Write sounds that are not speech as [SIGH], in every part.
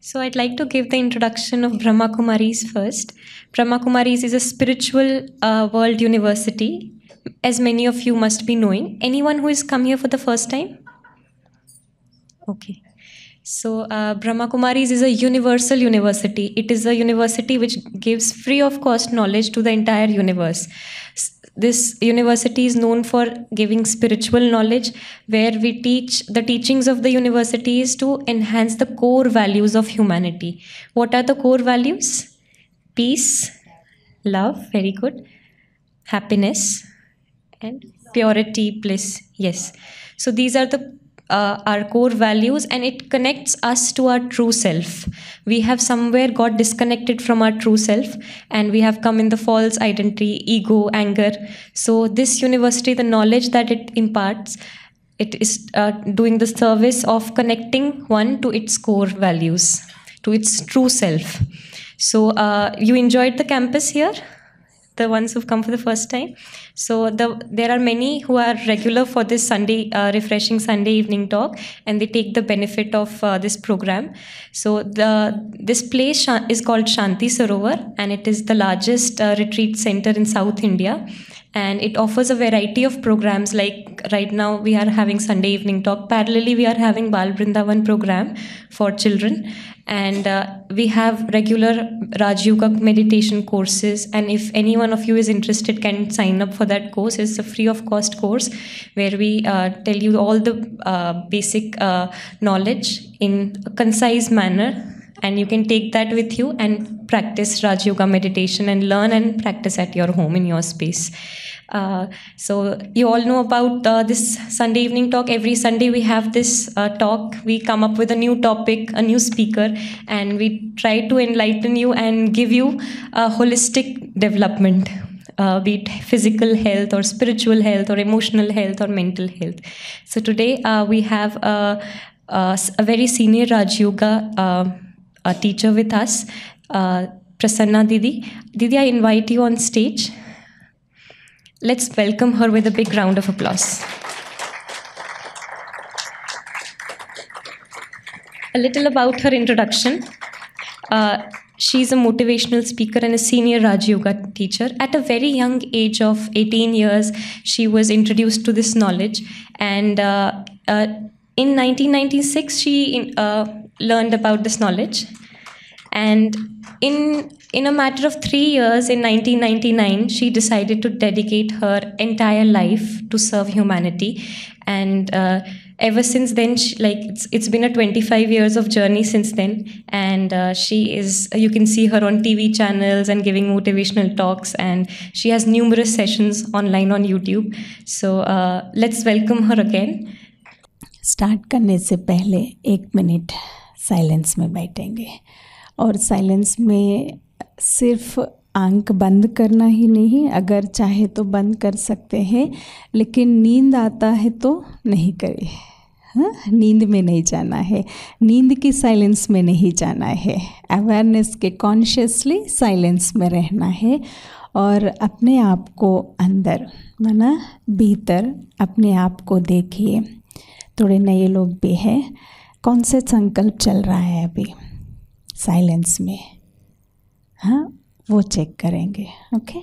So, I'd like to give the introduction of Brahma Kumaris first. Brahma Kumaris is a spiritual uh, world university, as many of you must be knowing. Anyone who has come here for the first time? Okay. So, uh, Brahma Kumaris is a universal university. It is a university which gives free of cost knowledge to the entire universe this university is known for giving spiritual knowledge where we teach the teachings of the university is to enhance the core values of humanity what are the core values peace love very good happiness and purity bliss yes so these are the uh, our core values and it connects us to our true self. We have somewhere got disconnected from our true self and we have come in the false identity, ego, anger. So, this university, the knowledge that it imparts, it is uh, doing the service of connecting one to its core values, to its true self. So, uh, you enjoyed the campus here, the ones who've come for the first time. So the there are many who are regular for this Sunday uh, refreshing Sunday evening talk, and they take the benefit of uh, this program. So the this place is called Shanti Sarovar, and it is the largest uh, retreat center in South India and it offers a variety of programs like right now we are having sunday evening talk parallelly we are having bal Brindavan program for children and uh, we have regular raj meditation courses and if any one of you is interested can sign up for that course is a free of cost course where we uh, tell you all the uh, basic uh, knowledge in a concise manner and you can take that with you and practice Raj Yoga meditation and learn and practice at your home in your space. Uh, so you all know about uh, this Sunday evening talk. Every Sunday we have this uh, talk. We come up with a new topic, a new speaker, and we try to enlighten you and give you a holistic development uh, be it physical health or spiritual health or emotional health or mental health. So today uh, we have a, a, a, very senior Raj Yoga uh, teacher with us, uh, Prasanna Didi. Didi, I invite you on stage. Let's welcome her with a big round of applause. A little about her introduction. Uh, She's a motivational speaker and a senior Raj Yoga teacher. At a very young age of 18 years, she was introduced to this knowledge. And uh, uh, in 1996, she uh, learned about this knowledge. And in in a matter of three years in 1999, she decided to dedicate her entire life to serve humanity. And uh, ever since then, she, like it's, it's been a 25 years of journey since then. And uh, she is, you can see her on TV channels and giving motivational talks. And she has numerous sessions online on YouTube. So uh, let's welcome her again. Start. करने से पहले एक minute silence में बैठेंगे और silence में सिर्फ आंख बंद करना ही नहीं अगर चाहे तो बंद कर सकते हैं लेकिन नींद आता है तो नहीं करें हाँ? नींद में नहीं जाना है नींद की साइलेंस में नहीं जाना है अवेयरनेस के कॉन्शियसली साइलेंस में रहना है और अपने आप को अंदर माना भीतर अपने आप को देखिए थोड़े नए लोग भी हैं कौन से संकल्प चल रहा है अभी साइलेंस में हाँ वो चेक करेंगे ओके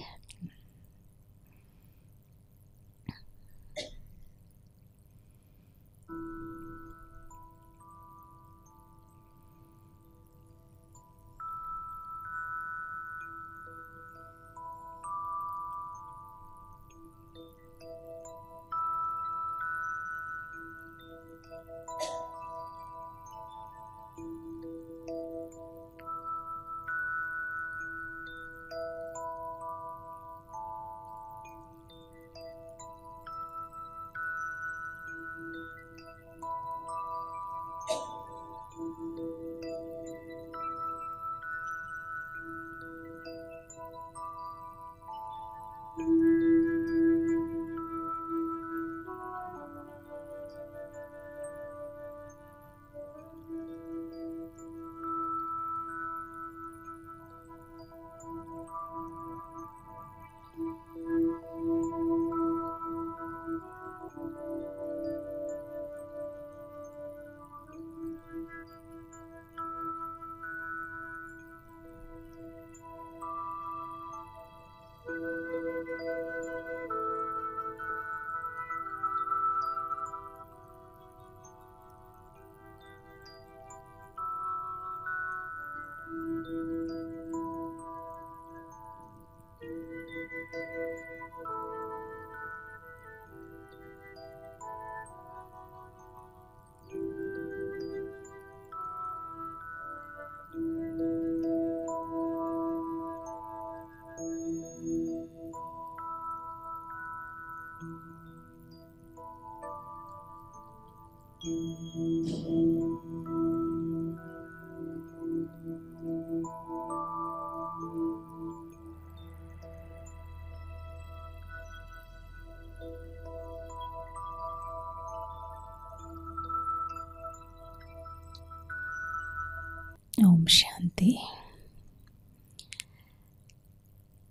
थी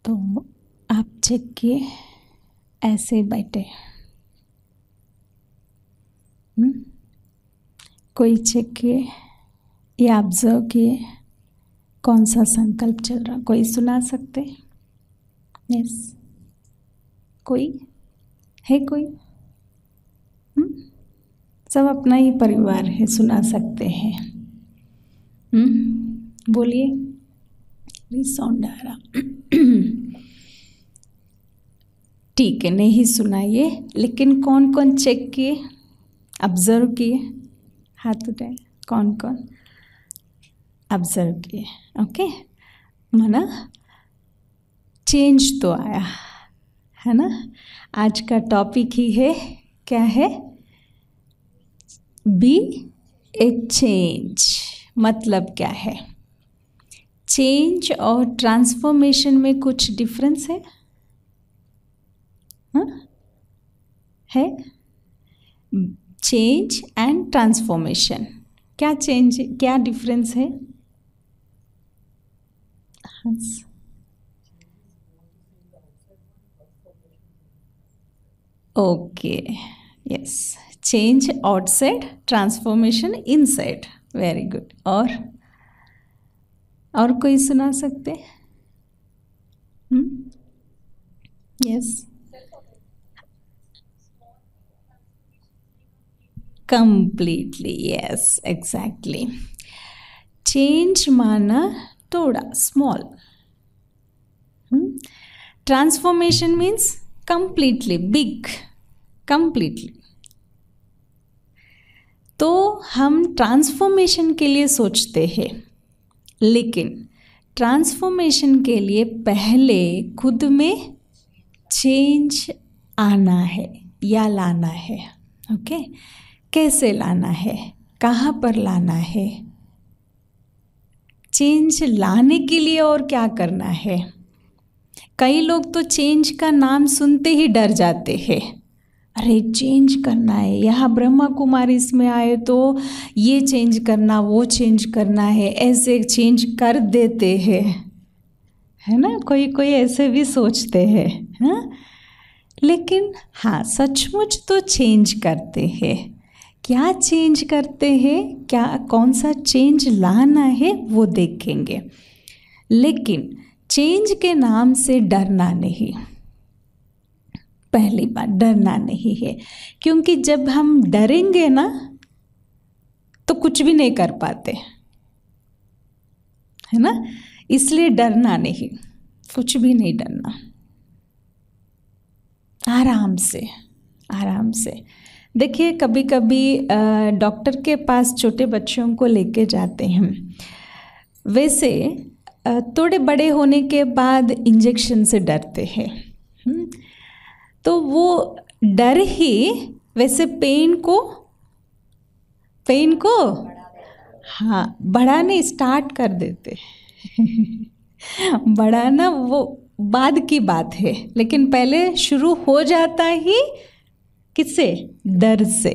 तो आप चेक किए ऐसे बैठे हम्म? कोई चेक किए या ऑब्जर्व किए कौन सा संकल्प चल रहा कोई सुना सकते यस कोई है कोई हुँ? हम्म? सब अपना ही परिवार है सुना सकते हैं बोलिए प्लीज साउंड आ रहा ठीक है नहीं सुनाइए लेकिन कौन कौन चेक किए ऑब्जर्व किए हाथ उठाए कौन कौन ऑब्जर्व किए ओके मना चेंज तो आया है ना आज का टॉपिक ही है क्या है बी ए चेंज मतलब क्या है चेंज और ट्रांसफॉर्मेशन में कुछ डिफरेंस है हा? है चेंज एंड ट्रांसफॉर्मेशन क्या चेंज क्या डिफरेंस है okay yes change outside transformation inside very good और और कोई सुना सकते yes completely yes exactly change माना थोड़ा small transformation means completely big completely तो हम ट्रांसफॉर्मेशन के लिए सोचते हैं लेकिन ट्रांसफॉर्मेशन के लिए पहले खुद में चेंज आना है या लाना है ओके okay? कैसे लाना है कहाँ पर लाना है चेंज लाने के लिए और क्या करना है कई लोग तो चेंज का नाम सुनते ही डर जाते हैं अरे चेंज करना है यहाँ ब्रह्मा कुमार इसमें आए तो ये चेंज करना वो चेंज करना है ऐसे चेंज कर देते हैं है ना कोई कोई ऐसे भी सोचते हैं हाँ लेकिन हाँ सचमुच तो चेंज करते हैं क्या चेंज करते हैं क्या कौन सा चेंज लाना है वो देखेंगे लेकिन चेंज के नाम से डरना नहीं पहली बात डरना नहीं है क्योंकि जब हम डरेंगे ना तो कुछ भी नहीं कर पाते है ना इसलिए डरना नहीं कुछ भी नहीं डरना आराम से आराम से देखिए कभी कभी डॉक्टर के पास छोटे बच्चों को लेके जाते हैं वैसे थोड़े बड़े होने के बाद इंजेक्शन से डरते हैं हम्म, तो वो डर ही वैसे पेन को पेन को हाँ बढ़ाने स्टार्ट कर देते [LAUGHS] बढ़ाना वो बाद की बात है लेकिन पहले शुरू हो जाता ही किससे डर से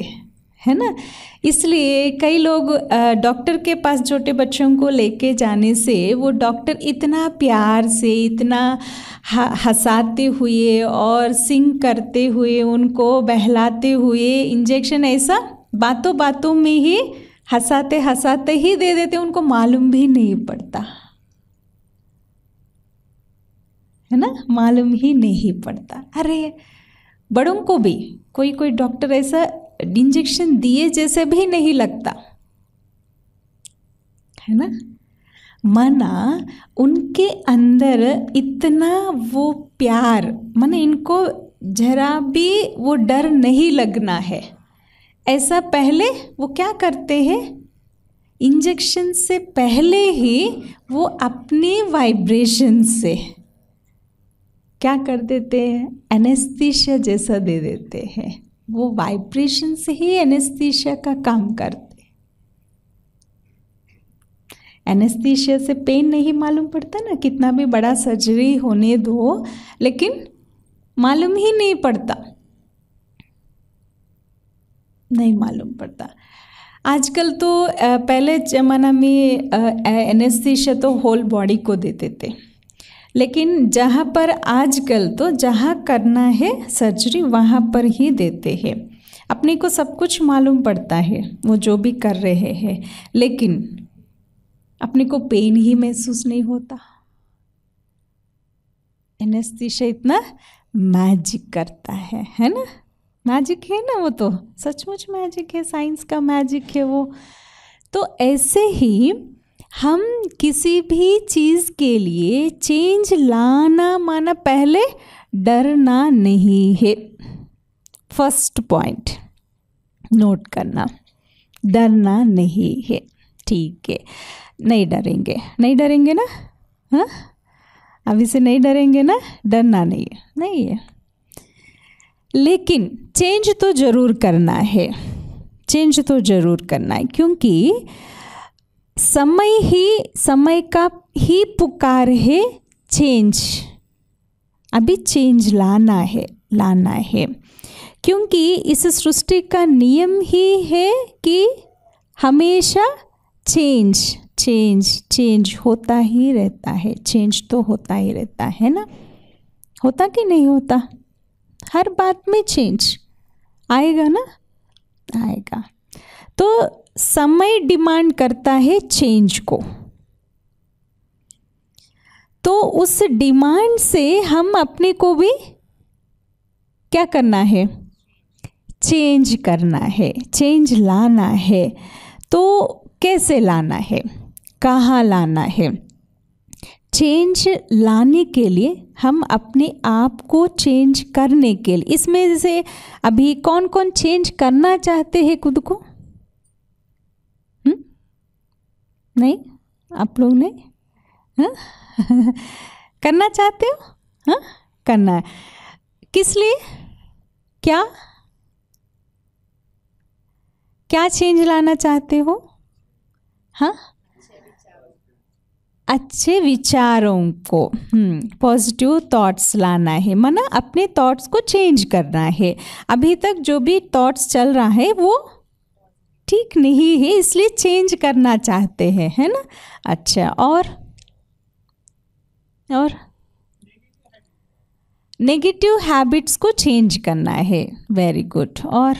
है ना इसलिए कई लोग डॉक्टर के पास छोटे बच्चों को लेके जाने से वो डॉक्टर इतना प्यार से इतना हंसाते हुए और सिंग करते हुए उनको बहलाते हुए इंजेक्शन ऐसा बातों बातों में ही हंसाते हंसाते ही दे देते उनको मालूम भी नहीं पड़ता है ना मालूम ही नहीं पड़ता अरे बड़ों को भी कोई कोई डॉक्टर ऐसा इंजेक्शन दिए जैसे भी नहीं लगता है ना माना उनके अंदर इतना वो प्यार माना इनको जरा भी वो डर नहीं लगना है ऐसा पहले वो क्या करते हैं इंजेक्शन से पहले ही वो अपने वाइब्रेशन से क्या कर देते हैं एनेस्थीशिया जैसा दे देते हैं वो वाइब्रेशन से ही एनेस्थीशिया का काम करते एनेस्थीशिया से पेन नहीं मालूम पड़ता ना कितना भी बड़ा सर्जरी होने दो लेकिन मालूम ही नहीं पड़ता नहीं मालूम पड़ता आजकल तो पहले ज़माना में एनेस्थीशिया तो होल बॉडी को देते थे लेकिन जहाँ पर आजकल तो जहाँ करना है सर्जरी वहाँ पर ही देते हैं अपने को सब कुछ मालूम पड़ता है वो जो भी कर रहे हैं लेकिन अपने को पेन ही महसूस नहीं होता एनेस्थिशा इतना मैजिक करता है है ना मैजिक है ना वो तो सचमुच मैजिक है साइंस का मैजिक है वो तो ऐसे ही हम किसी भी चीज़ के लिए चेंज लाना माना पहले डरना नहीं है फर्स्ट पॉइंट नोट करना डरना नहीं है ठीक है नहीं डरेंगे नहीं डरेंगे ना हाँ अभी से नहीं डरेंगे ना डरना नहीं है नहीं है लेकिन चेंज तो ज़रूर करना है चेंज तो ज़रूर करना है क्योंकि समय ही समय का ही पुकार है चेंज अभी चेंज लाना है लाना है क्योंकि इस सृष्टि का नियम ही है कि हमेशा चेंज चेंज चेंज होता ही रहता है चेंज तो होता ही रहता है ना होता कि नहीं होता हर बात में चेंज आएगा ना आएगा तो समय डिमांड करता है चेंज को तो उस डिमांड से हम अपने को भी क्या करना है चेंज करना है चेंज लाना है तो कैसे लाना है कहाँ लाना है चेंज लाने के लिए हम अपने आप को चेंज करने के लिए इसमें से अभी कौन कौन चेंज करना चाहते हैं खुद को नहीं आप लोग नहीं हाँ? [LAUGHS] करना चाहते हो हाँ करना है किस लिए क्या क्या चेंज लाना चाहते हो हाँ अच्छे विचारों को पॉजिटिव हम्म, थॉट्स लाना है मना अपने थॉट्स को चेंज करना है अभी तक जो भी थॉट्स चल रहा है वो ठीक नहीं है इसलिए चेंज करना चाहते हैं है ना अच्छा और और नेगेटिव हैबिट्स को चेंज करना है वेरी गुड और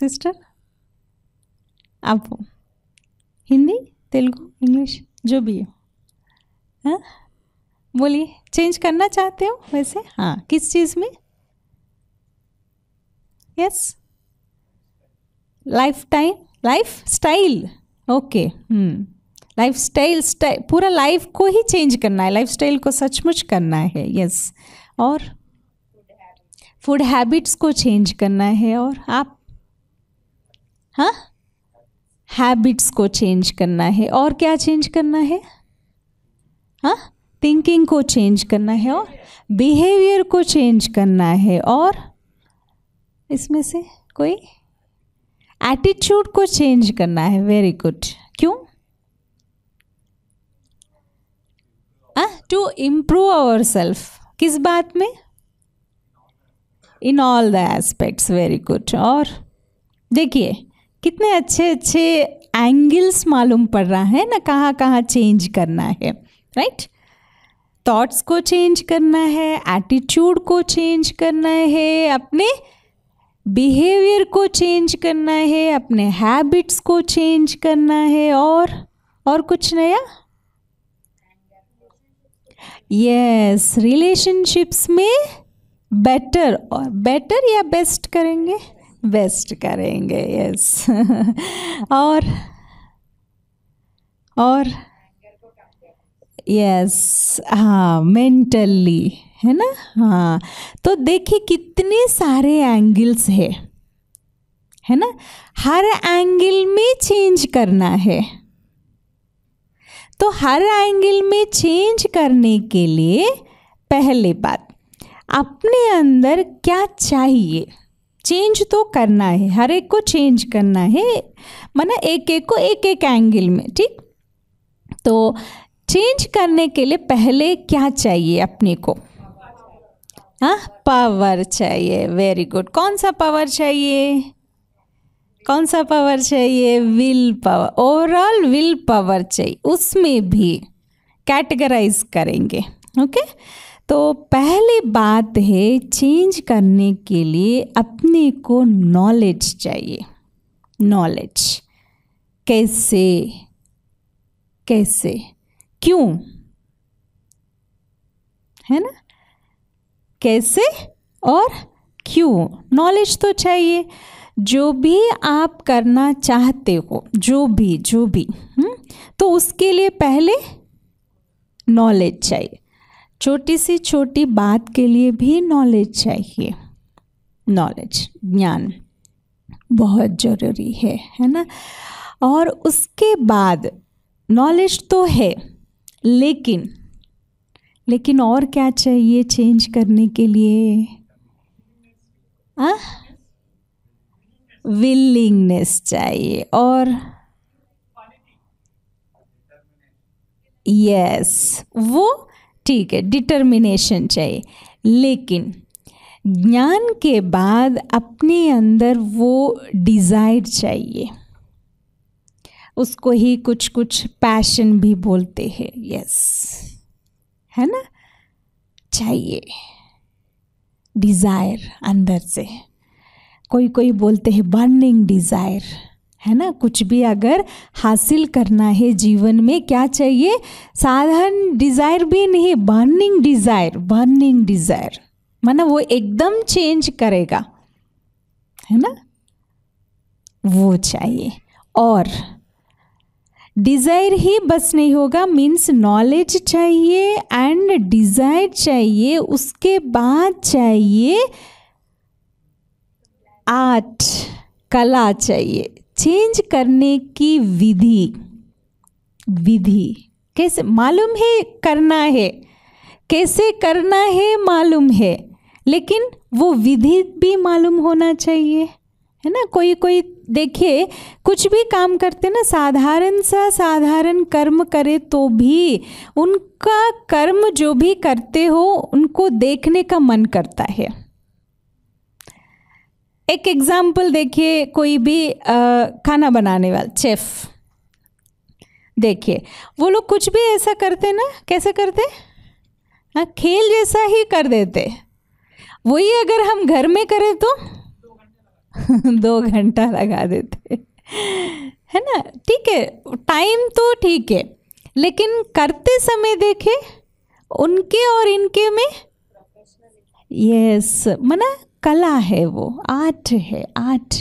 सिस्टर आप हिंदी तेलुगु इंग्लिश जो भी हो हाँ? बोलिए चेंज करना चाहते हो वैसे हाँ किस चीज़ में yes yes? Life time life style okay life style style पूरा लाइफ को ही चेंज करना है लाइफ स्टाइल को सचमुच करना है यस yes. और फूड हैबिट्स को चेंज करना है और आप हाँ हैबिट्स को चेंज करना है और क्या चेंज करना है हाँ थिंकिंग को चेंज करना है और बिहेवियर को चेंज करना है और इसमें से कोई एटीट्यूड को चेंज करना है वेरी गुड क्यों टू इम्प्रूव आवर सेल्फ किस बात में in all the aspects very good और देखिए कितने अच्छे अच्छे एंगल्स मालूम पड़ रहा है ना कहाँ कहाँ चेंज करना है राइट right? थॉट्स को चेंज करना है एटीट्यूड को चेंज करना है अपने बिहेवियर को चेंज करना है अपने हैबिट्स को चेंज करना है और और कुछ नया यस रिलेशनशिप्स में बेटर और बेटर या बेस्ट करेंगे बेस्ट करेंगे यस yes. [LAUGHS] और और यस हाँ मेंटली है ना हाँ तो देखिए कितने सारे एंगल्स है है ना हर एंगल में चेंज करना है तो हर एंगल में चेंज करने के लिए पहले बात अपने अंदर क्या चाहिए चेंज तो करना है हर एक को चेंज करना है माना एक एक को एक एक एंगल में ठीक तो चेंज करने के लिए पहले क्या चाहिए अपने को हाँ पावर चाहिए वेरी गुड कौन सा पावर चाहिए कौन सा पावर चाहिए will power overall will power चाहिए उसमें भी कैटेगराइज करेंगे ओके तो पहली बात है चेंज करने के लिए अपने को नॉलेज चाहिए नॉलेज कैसे कैसे क्यों है ना कैसे और क्यों नॉलेज तो चाहिए जो भी आप करना चाहते हो जो भी जो भी हुँ? हम्म, तो उसके लिए पहले नॉलेज चाहिए छोटी सी छोटी बात के लिए भी नॉलेज चाहिए नॉलेज ज्ञान बहुत ज़रूरी है है ना और उसके बाद नॉलेज तो है लेकिन लेकिन और क्या चाहिए चेंज करने के लिए विलिंगनेस चाहिए और यस yes, वो ठीक है डिटर्मिनेशन चाहिए लेकिन ज्ञान के बाद अपने अंदर वो डिज़ायर चाहिए उसको ही कुछ कुछ पैशन भी बोलते हैं यस yes. है ना चाहिए डिज़ायर अंदर से कोई कोई बोलते हैं बर्निंग डिज़ायर है ना कुछ भी अगर हासिल करना है जीवन में क्या चाहिए साधारण डिज़ायर भी नहीं बर्निंग डिज़ायर बर्निंग डिज़ायर माना वो एकदम चेंज करेगा है ना वो चाहिए और डिज़ायर ही बस नहीं होगा मीन्स नॉलेज चाहिए एंड डिज़ायर चाहिए उसके बाद चाहिए आर्ट कला चाहिए चेंज करने की विधि विधि कैसे मालूम है करना है कैसे करना है मालूम है लेकिन वो विधि भी मालूम होना चाहिए है ना कोई कोई देखिए कुछ भी काम करते ना साधारण सा साधारण कर्म करे तो भी उनका कर्म जो भी करते हो उनको देखने का मन करता है एक एग्जाम्पल देखिए कोई भी आ, खाना बनाने वाला चेफ देखिए वो लोग कुछ भी ऐसा करते ना कैसे करते हाँ खेल जैसा ही कर देते वही अगर हम घर में करें तो [LAUGHS] दो घंटा लगा देते है ना ठीक है टाइम तो ठीक है लेकिन करते समय देखे उनके और इनके में यस मना कला है वो आर्ट है आर्ट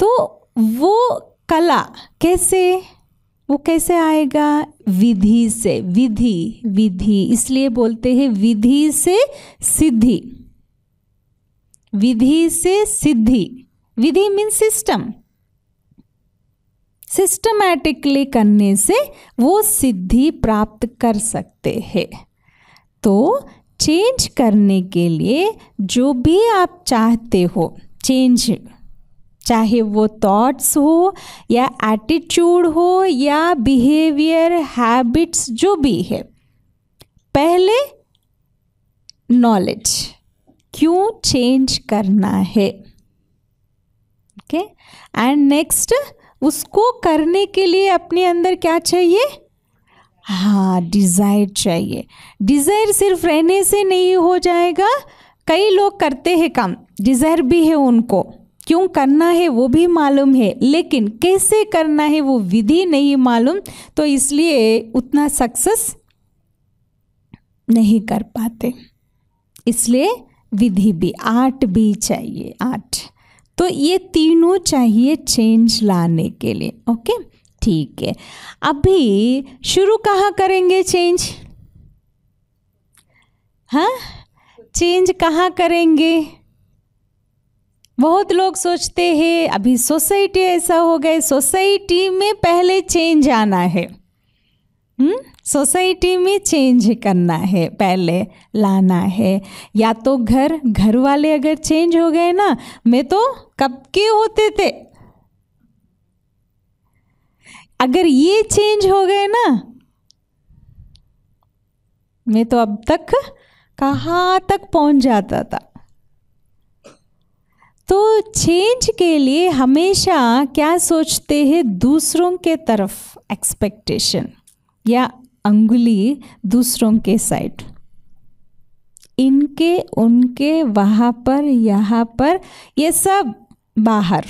तो वो कला कैसे वो कैसे आएगा विधि से विधि विधि इसलिए बोलते हैं विधि से सिद्धि विधि से सिद्धि विधि मीन सिस्टम सिस्टमैटिकली करने से वो सिद्धि प्राप्त कर सकते हैं तो चेंज करने के लिए जो भी आप चाहते हो चेंज चाहे वो थॉट्स हो या एटीट्यूड हो या बिहेवियर हैबिट्स जो भी है पहले नॉलेज क्यों चेंज करना है ओके एंड नेक्स्ट उसको करने के लिए अपने अंदर क्या चाहिए हाँ डिज़ायर चाहिए डिज़ायर सिर्फ रहने से नहीं हो जाएगा कई लोग करते हैं काम डिज़ायर भी है उनको क्यों करना है वो भी मालूम है लेकिन कैसे करना है वो विधि नहीं मालूम तो इसलिए उतना सक्सेस नहीं कर पाते इसलिए विधि भी आर्ट भी चाहिए आर्ट तो ये तीनों चाहिए चेंज लाने के लिए ओके ठीक है अभी शुरू कहाँ करेंगे चेंज हाँ चेंज कहाँ करेंगे बहुत लोग सोचते हैं अभी सोसाइटी ऐसा हो गए सोसाइटी में पहले चेंज आना है सोसाइटी हम्म? में चेंज करना है पहले लाना है या तो घर घर वाले अगर चेंज हो गए ना मैं तो कब के होते थे अगर ये चेंज हो गए ना मैं तो अब तक कहाँ तक पहुंच जाता था तो चेंज के लिए हमेशा क्या सोचते हैं दूसरों के तरफ एक्सपेक्टेशन या अंगुली दूसरों के साइड इनके उनके वहाँ पर यहाँ पर ये सब बाहर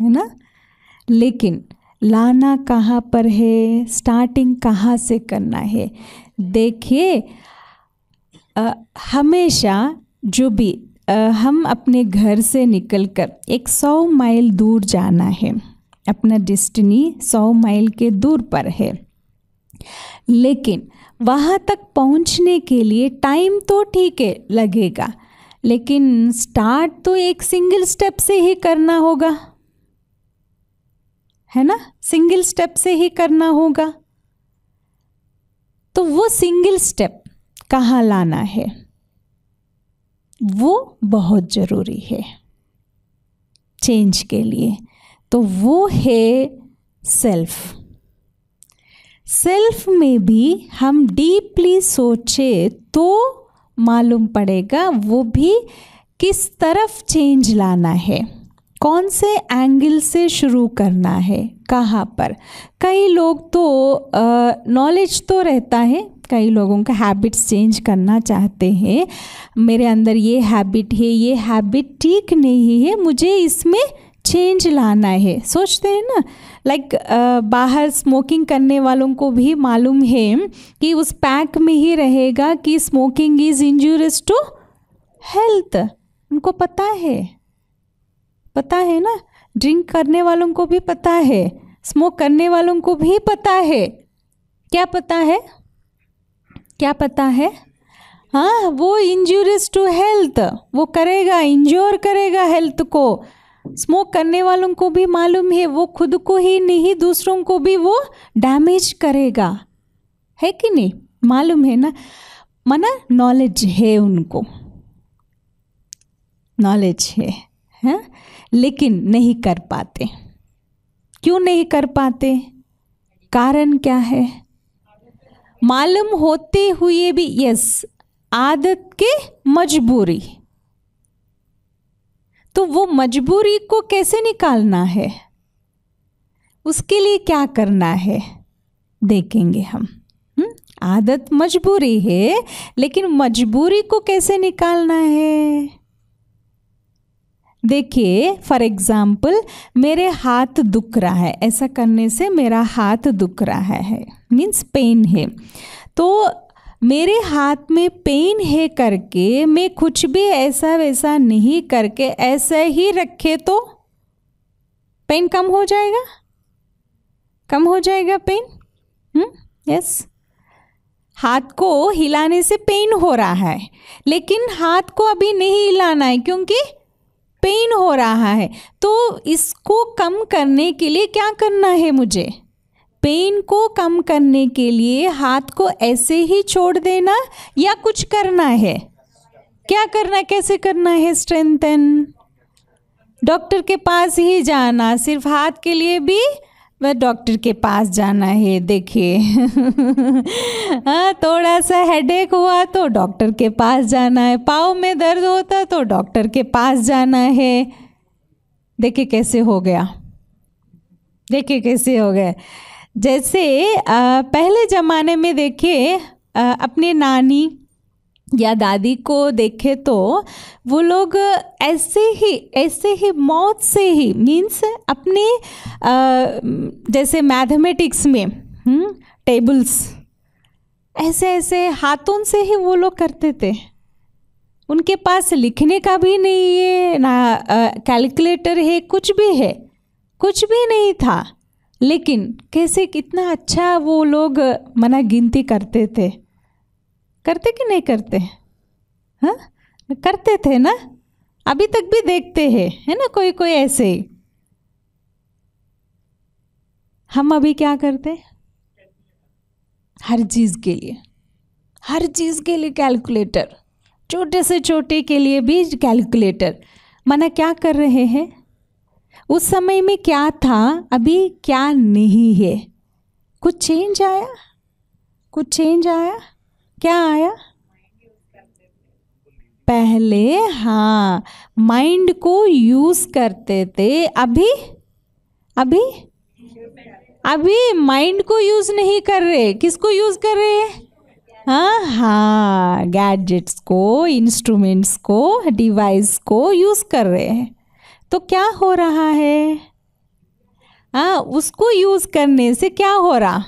है ना लेकिन लाना कहाँ पर है स्टार्टिंग कहाँ से करना है देखिए हमेशा जो भी आ, हम अपने घर से निकलकर सौ माइल दूर जाना है अपना डेस्टिनी सौ माइल के दूर पर है लेकिन वहाँ तक पहुँचने के लिए टाइम तो ठीक है लगेगा लेकिन स्टार्ट तो एक सिंगल स्टेप से ही करना होगा है ना सिंगल स्टेप से ही करना होगा तो वो सिंगल स्टेप कहाँ लाना है वो बहुत ज़रूरी है चेंज के लिए तो वो है सेल्फ सेल्फ में भी हम डीपली सोचे तो मालूम पड़ेगा वो भी किस तरफ चेंज लाना है कौन से एंगल से शुरू करना है कहाँ पर कई लोग तो नॉलेज तो रहता है कई लोगों का हैबिट्स चेंज करना चाहते हैं मेरे अंदर ये हैबिट है ये हैबिट ठीक नहीं है मुझे इसमें चेंज लाना है सोचते हैं ना लाइक like, बाहर स्मोकिंग करने वालों को भी मालूम है कि उस पैक में ही रहेगा कि smoking is injurious to health उनको पता है पता है ना ड्रिंक करने वालों को भी पता है स्मोक करने वालों को भी पता है क्या पता है क्या पता है हाँ वो इंजूरियस टू हेल्थ वो करेगा इंजोर करेगा हेल्थ को स्मोक करने वालों को भी मालूम है वो खुद को ही नहीं दूसरों को भी वो डैमेज करेगा है कि नहीं मालूम है ना माना नॉलेज है उनको नॉलेज है हैं हाँ? लेकिन नहीं कर पाते क्यों नहीं कर पाते कारण क्या है मालूम होते हुए भी यस आदत के मजबूरी तो वो मजबूरी को कैसे निकालना है उसके लिए क्या करना है देखेंगे हम हम्म, आदत मजबूरी है लेकिन मजबूरी को कैसे निकालना है देखिए फॉर एग्ज़ाम्पल मेरे हाथ दुख रहा है ऐसा करने से मेरा हाथ दुख रहा है मीन्स पेन है तो मेरे हाथ में पेन है करके मैं कुछ भी ऐसा वैसा नहीं करके ऐसे ही रखे तो पेन कम हो जाएगा कम हो जाएगा पेन हम्म यस हाथ को हिलाने से पेन हो रहा है लेकिन हाथ को अभी नहीं हिलाना है क्योंकि पेन हो रहा है तो इसको कम करने के लिए क्या करना है मुझे पेन को कम करने के लिए हाथ को ऐसे ही छोड़ देना या कुछ करना है क्या करना कैसे करना है स्ट्रेंथन डॉक्टर के पास ही जाना सिर्फ हाथ के लिए भी वह डॉक्टर के पास जाना है देखिए [LAUGHS] हाँ थोड़ा सा हेडेक हुआ तो डॉक्टर के पास जाना है पाँव में दर्द होता तो डॉक्टर के पास जाना है देखिए कैसे हो गया देखिए कैसे हो गया जैसे आ, पहले ज़माने में देखिए अपने नानी या दादी को देखे तो वो लोग ऐसे ही ऐसे ही मौत से ही मीन्स अपने आ, जैसे मैथमेटिक्स में हुँ? हम्म, टेबल्स ऐसे ऐसे हाथों से ही वो लोग करते थे उनके पास लिखने का भी नहीं है ना कैलकुलेटर है कुछ भी है कुछ भी नहीं था लेकिन कैसे कितना अच्छा वो लोग मना गिनती करते थे करते कि नहीं करते हाँ करते थे ना अभी तक भी देखते हैं है ना कोई कोई ऐसे ही हम अभी क्या करते हर चीज़ के लिए हर चीज़ के लिए कैलकुलेटर छोटे से छोटे के लिए भी कैलकुलेटर मना क्या कर रहे हैं उस समय में क्या था अभी क्या नहीं है कुछ चेंज आया कुछ चेंज आया क्या आया पहले हाँ माइंड को यूज़ करते थे अभी अभी अभी माइंड को यूज़ नहीं कर रहे किसको यूज़ कर रहे हैं हाँ हाँ गैजेट्स को इंस्ट्रूमेंट्स को डिवाइस को यूज़ कर रहे हैं तो क्या हो रहा है हाँ उसको यूज़ करने से क्या हो रहा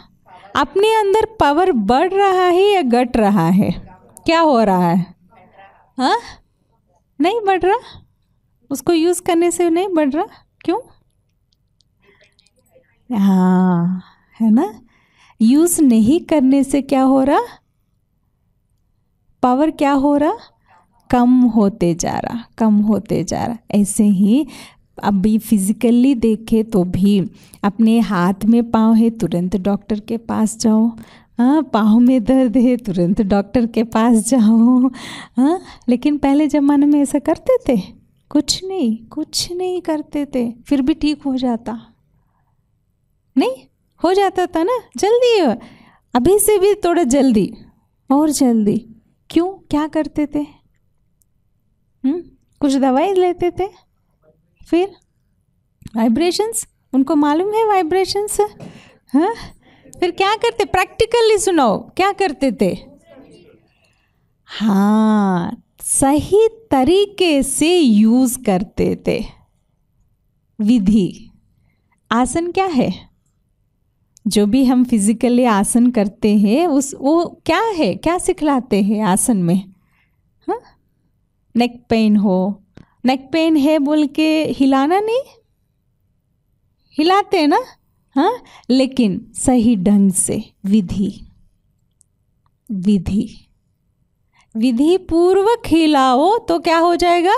अपने अंदर पावर बढ़ रहा है या घट रहा है क्या हो रहा है हाँ नहीं बढ़ रहा उसको यूज़ करने से नहीं बढ़ रहा क्यों हाँ है ना यूज़ नहीं करने से क्या हो रहा पावर क्या हो रहा कम होते जा रहा कम होते जा रहा ऐसे ही अभी फिजिकली देखे तो भी अपने हाथ में पाँव है तुरंत डॉक्टर के पास जाओ हाँ पाँव में दर्द है तुरंत डॉक्टर के पास जाओ हाँ लेकिन पहले ज़माने में ऐसा करते थे कुछ नहीं कुछ नहीं करते थे फिर भी ठीक हो जाता नहीं हो जाता था ना जल्दी अभी से भी थोड़ा जल्दी और जल्दी क्यों क्या करते थे हुँ? हम्म, कुछ दवाई लेते थे फिर वाइब्रेशंस उनको मालूम है वाइब्रेशंस हाँ फिर क्या करते प्रैक्टिकली सुनाओ क्या करते थे हाँ सही तरीके से यूज़ करते थे विधि आसन क्या है जो भी हम फिजिकली आसन करते हैं उस वो क्या है क्या सिखलाते हैं आसन में नेक पेन हो नेक पेन है बोल के हिलाना नहीं हिलाते हैं ना हाँ लेकिन सही ढंग से विधि विधि विधि पूर्वक हिलाओ तो क्या हो जाएगा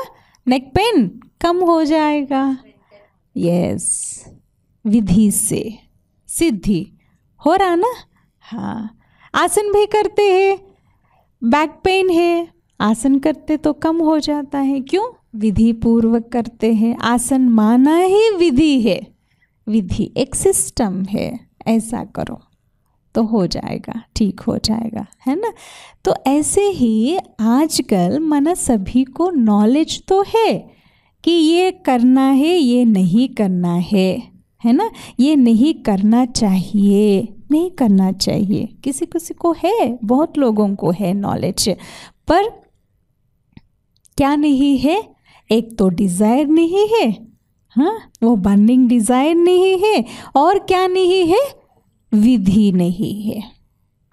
नेक पेन कम हो जाएगा यस विधि से सिद्धि हो रहा ना हाँ आसन भी करते हैं बैक पेन है आसन करते तो कम हो जाता है क्यों विधि पूर्वक करते हैं आसन माना ही विधि है विधि एक सिस्टम है ऐसा करो तो हो जाएगा ठीक हो जाएगा है ना तो ऐसे ही आजकल मना सभी को नॉलेज तो है कि ये करना है ये नहीं करना है है ना ये नहीं करना चाहिए नहीं करना चाहिए किसी किसी को है बहुत लोगों को है नॉलेज पर क्या नहीं है एक तो डिज़ायर नहीं है हाँ वो बर्निंग डिज़ायर नहीं है और क्या नहीं है विधि नहीं है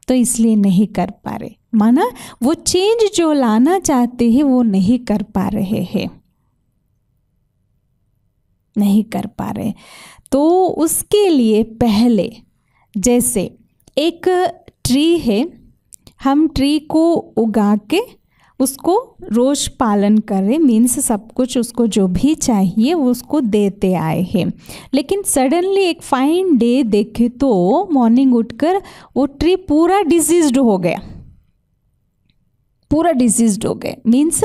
तो इसलिए नहीं कर पा रहे माना वो चेंज जो लाना चाहते हैं वो नहीं कर पा रहे हैं नहीं कर पा रहे तो उसके लिए पहले जैसे एक ट्री है हम ट्री को उगा के उसको रोज़ पालन करें मीन्स सब कुछ उसको जो भी चाहिए वो उसको देते आए हैं लेकिन सडनली एक फाइन डे देखे तो मॉर्निंग उठकर वो ट्री पूरा डिजीज्ड हो गया पूरा डिजीज्ड हो गए मीन्स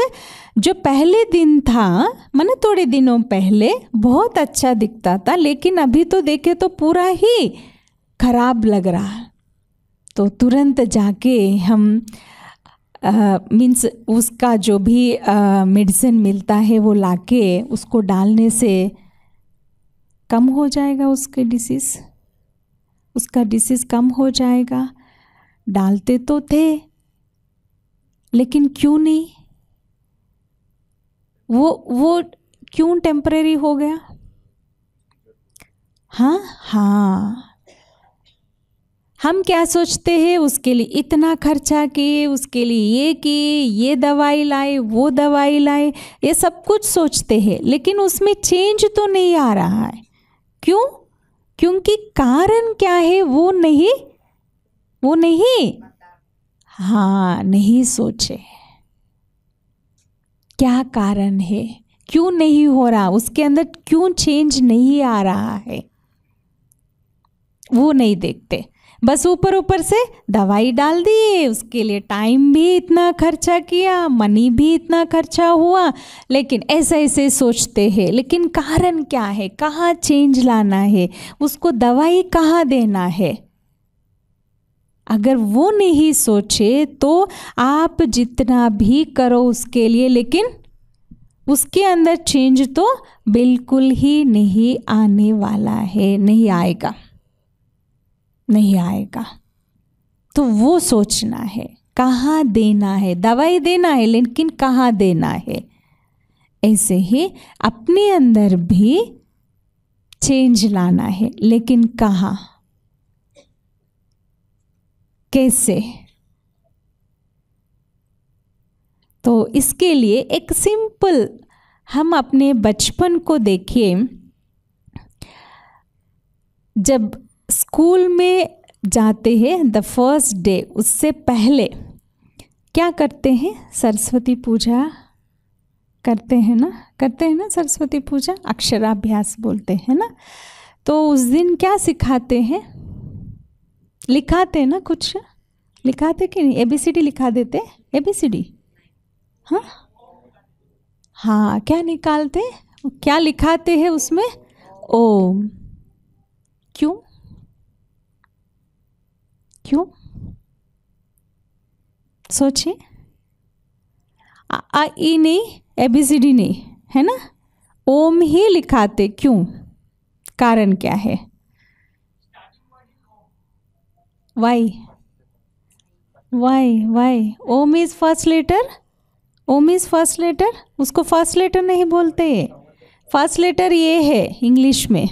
जो पहले दिन था मैंने थोड़े दिनों पहले बहुत अच्छा दिखता था लेकिन अभी तो देखे तो पूरा ही खराब लग रहा तो तुरंत जाके हम मीन्स उसका जो भी मेडिसिन मिलता है वो लाके उसको डालने से कम हो जाएगा उसके डिसीज़ उसका डिसीज़ कम हो जाएगा डालते तो थे लेकिन क्यों नहीं वो वो क्यों टेम्परेरी हो गया हाँ हाँ हम क्या सोचते हैं उसके लिए इतना खर्चा किए उसके लिए ये किए ये दवाई लाए वो दवाई लाए ये सब कुछ सोचते हैं लेकिन उसमें चेंज तो नहीं आ रहा है क्यों क्योंकि कारण क्या है वो नहीं वो नहीं हाँ नहीं सोचे क्या कारण है क्यों नहीं हो रहा उसके अंदर क्यों चेंज नहीं आ रहा है वो नहीं देखते बस ऊपर ऊपर से दवाई डाल दिए उसके लिए टाइम भी इतना खर्चा किया मनी भी इतना खर्चा हुआ लेकिन ऐसे ऐसे सोचते हैं लेकिन कारण क्या है कहाँ चेंज लाना है उसको दवाई कहाँ देना है अगर वो नहीं सोचे तो आप जितना भी करो उसके लिए लेकिन उसके अंदर चेंज तो बिल्कुल ही नहीं आने वाला है नहीं आएगा नहीं आएगा तो वो सोचना है कहाँ देना है दवाई देना है लेकिन कहाँ देना है ऐसे ही अपने अंदर भी चेंज लाना है लेकिन कहाँ कैसे तो इसके लिए एक सिंपल हम अपने बचपन को देखिए जब स्कूल में जाते हैं द फर्स्ट डे उससे पहले क्या करते हैं सरस्वती पूजा करते हैं ना करते हैं ना सरस्वती पूजा अक्षराभ्यास बोलते हैं ना तो उस दिन क्या सिखाते हैं लिखाते हैं ना कुछ लिखाते कि नहीं एबीसीडी लिखा देते एबीसीडी हाँ हाँ क्या निकालते क्या लिखाते हैं उसमें ओम क्यों क्यों सोचिए आ ई नहीं ए बी सी डी नहीं है ना ओम ही लिखाते क्यों कारण क्या है why why why Om is first letter Om is first letter उसको फर्स्ट लेटर नहीं बोलते फर्स्ट लेटर ये है इंग्लिश में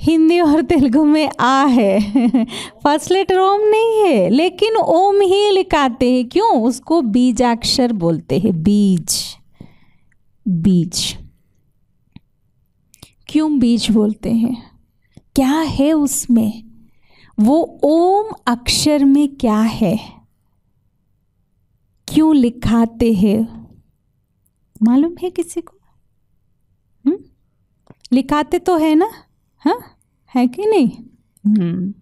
हिंदी और तेलुगु में आ है फर्स्ट लेटर ओम नहीं है लेकिन ओम ही लिखाते हैं क्यों उसको बीज अक्षर बोलते हैं बीज बीज क्यों बीज बोलते हैं क्या है उसमें वो ओम अक्षर में क्या है क्यों लिखाते हैं मालूम है किसी को हुँ? हम्म? लिखाते तो है ना हाँ है कि नहीं हम्म।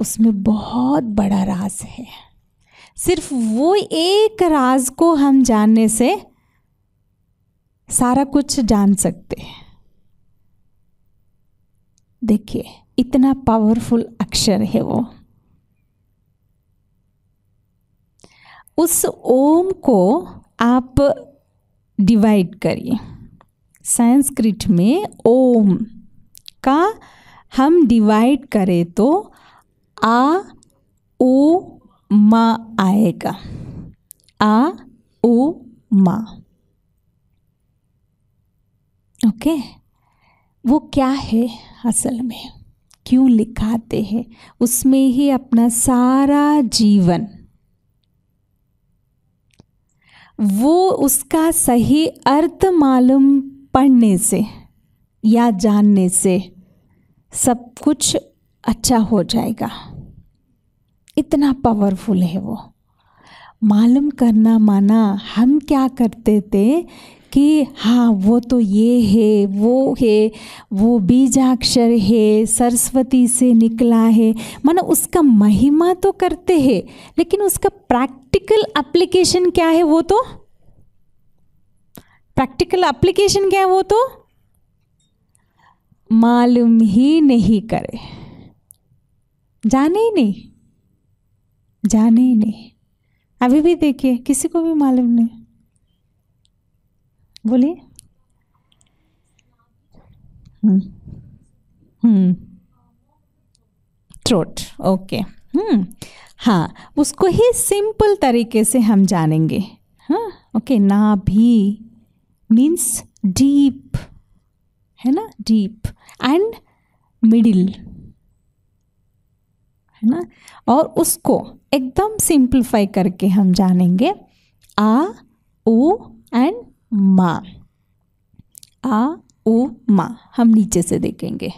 उसमें बहुत बड़ा राज है सिर्फ वो एक राज को हम जानने से सारा कुछ जान सकते हैं देखिए इतना पावरफुल अक्षर है वो उस ओम को आप डिवाइड करिए संस्कृत में ओम का हम डिवाइड करें तो आ ओ मा आएगा आ ओ मा ओके वो क्या है असल में क्यों लिखाते हैं उसमें ही अपना सारा जीवन वो उसका सही अर्थ मालूम पढ़ने से या जानने से सब कुछ अच्छा हो जाएगा इतना पावरफुल है वो मालूम करना माना हम क्या करते थे कि हाँ वो तो ये है वो है वो बीजाक्षर है सरस्वती से निकला है माना उसका महिमा तो करते हैं लेकिन उसका प्रैक्टिकल एप्लीकेशन क्या है वो तो प्रैक्टिकल एप्लीकेशन क्या है वो तो मालूम ही नहीं करे जाने ही नहीं जाने ही नहीं अभी भी देखिए किसी को भी मालूम नहीं बोलिए हम्म थ्रोट हम्म। ओके हम्म हाँ उसको ही सिंपल तरीके से हम जानेंगे हाँ ओके ना भी मीन्स डीप है ना डीप एंड मिडिल है ना और उसको एकदम सिंप्लीफाई करके हम जानेंगे आ ओ एंड मा आ ओ मा हम नीचे से देखेंगे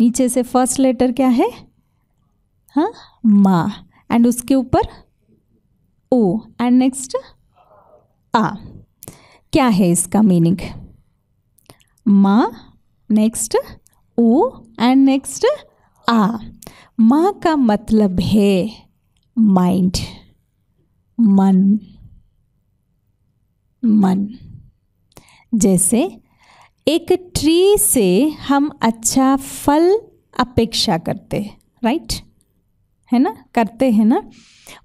नीचे से फर्स्ट लेटर क्या है हाँ मा एंड उसके ऊपर ओ एंड नेक्स्ट आ क्या है इसका मीनिंग मा नेक्स्ट ओ एंड नेक्स्ट आ माँ का मतलब है माइंड मन मन जैसे एक ट्री से हम अच्छा फल अपेक्षा करते राइट right? है ना करते हैं ना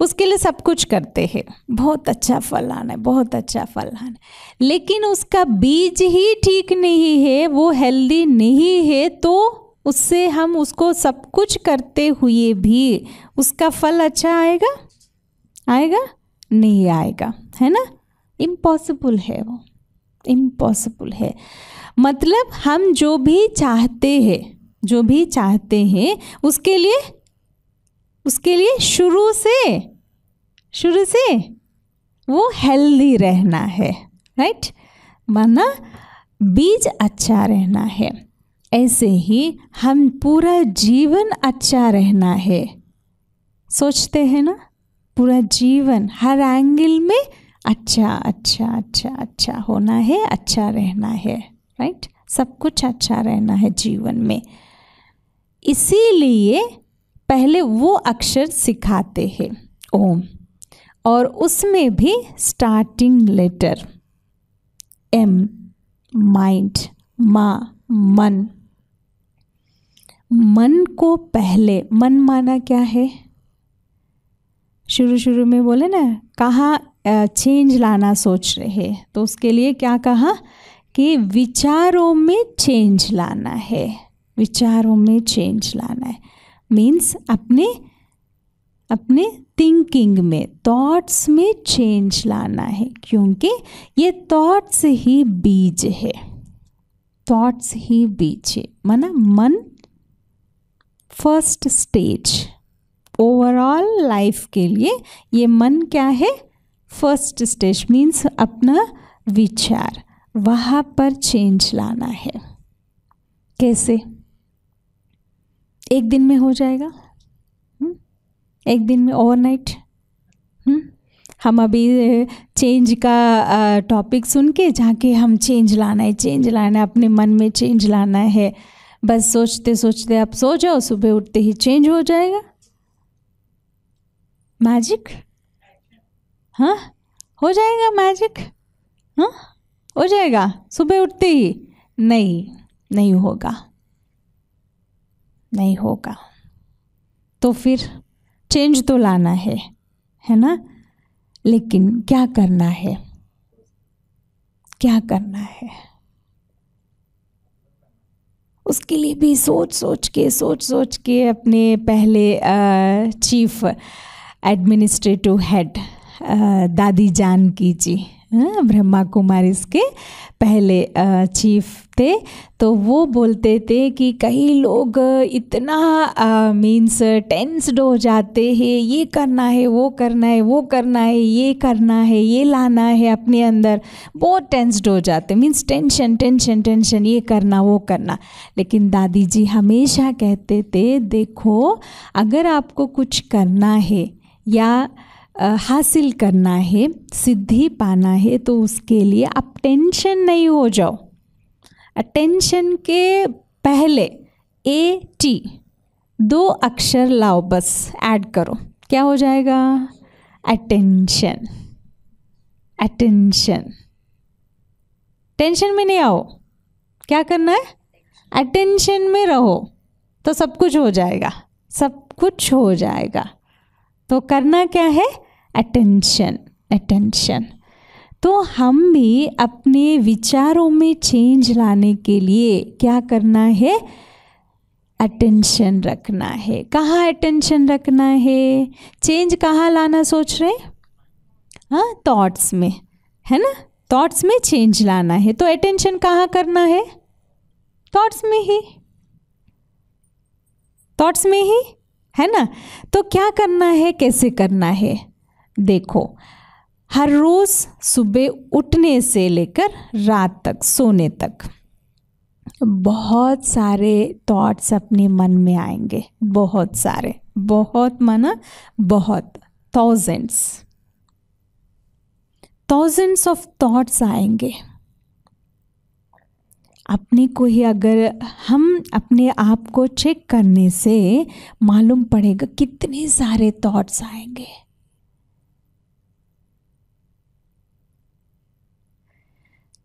उसके लिए सब कुछ करते हैं बहुत अच्छा फल आना है बहुत अच्छा फल आना है लेकिन उसका बीज ही ठीक नहीं है वो हेल्दी नहीं है तो उससे हम उसको सब कुछ करते हुए भी उसका फल अच्छा आएगा आएगा नहीं आएगा है ना इम्पॉसिबल है वो इम्पॉसिबल है मतलब हम जो भी चाहते हैं जो भी चाहते हैं उसके लिए उसके लिए शुरू से शुरू से वो हेल्दी रहना है राइट माना बीज अच्छा रहना है ऐसे ही हम पूरा जीवन अच्छा रहना है सोचते हैं ना पूरा जीवन हर एंगल में अच्छा अच्छा अच्छा अच्छा होना है अच्छा रहना है राइट सब कुछ अच्छा रहना है जीवन में इसीलिए पहले वो अक्षर सिखाते हैं ओम और उसमें भी स्टार्टिंग लेटर एम माइंड मा मन मन को पहले मन माना क्या है शुरू शुरू में बोले ना कहाँ चेंज लाना सोच रहे तो उसके लिए क्या कहा कि विचारों में चेंज लाना है विचारों में चेंज लाना है मीन्स अपने अपने थिंकिंग में थॉट्स में चेंज लाना है क्योंकि ये थॉट्स ही बीज है थॉट्स ही बीज है माना मन फर्स्ट स्टेज ओवरऑल लाइफ के लिए ये मन क्या है फर्स्ट स्टेज मीन्स अपना विचार वहाँ पर चेंज लाना है कैसे एक दिन में हो जाएगा हुँ? हम्म। एक दिन में ओवरनाइट हम्म। हम अभी चेंज का टॉपिक सुन के जाके हम चेंज लाना है चेंज लाना है अपने मन में चेंज लाना है बस सोचते सोचते आप सो जाओ सुबह उठते ही चेंज हो जाएगा मैजिक हाँ हो जाएगा मैजिक हाँ हो जाएगा सुबह उठते ही नहीं नहीं होगा नहीं होगा तो फिर चेंज तो लाना है है ना लेकिन क्या करना है क्या करना है उसके लिए भी सोच सोच के सोच सोच के अपने पहले चीफ एडमिनिस्ट्रेटिव हेड दादी जान की जी हाँ, ब्रह्मा कुमार इसके पहले चीफ थे तो वो बोलते थे कि कई लोग इतना मीन्स टेंसड हो जाते हैं ये करना है वो करना है वो करना है ये करना है ये लाना है अपने अंदर बहुत टेंसड हो जाते मीन्स टेंशन टेंशन टेंशन ये करना वो करना लेकिन दादी जी हमेशा कहते थे देखो अगर आपको कुछ करना है या हासिल करना है सिद्धि पाना है तो उसके लिए आप टेंशन नहीं हो जाओ टेंशन के पहले ए टी दो अक्षर लाओ बस ऐड करो क्या हो जाएगा अटेंशन अटेंशन टेंशन में नहीं आओ क्या करना है अटेंशन में रहो तो सब कुछ हो जाएगा सब कुछ हो जाएगा तो करना क्या है अटेंशन अटेंशन तो हम भी अपने विचारों में चेंज लाने के लिए क्या करना है अटेंशन रखना है कहाँ अटेंशन रखना है चेंज कहाँ लाना सोच रहे हाँ थॉट्स में है ना थॉट्स में चेंज लाना है तो अटेंशन कहाँ करना है थॉट्स में ही थॉट्स में ही है ना तो क्या करना है कैसे करना है देखो हर रोज़ सुबह उठने से लेकर रात तक सोने तक बहुत सारे थॉट्स अपने मन में आएंगे बहुत सारे बहुत माना बहुत थाउजेंड्स थाउजेंड्स ऑफ थॉट्स आएंगे अपने को ही अगर हम अपने आप को चेक करने से मालूम पड़ेगा कितने सारे थॉट्स आएंगे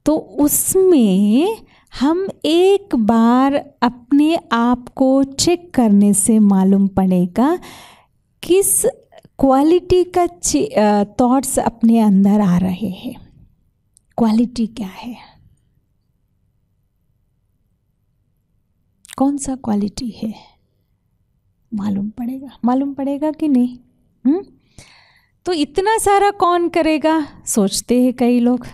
तो उसमें हम एक बार अपने आप को चेक करने से मालूम पड़ेगा किस क्वालिटी का थॉट्स अपने अंदर आ रहे हैं क्वालिटी क्या है कौन सा क्वालिटी है मालूम पड़ेगा मालूम पड़ेगा कि नहीं हुँ? हम्म? तो इतना सारा कौन करेगा सोचते हैं कई लोग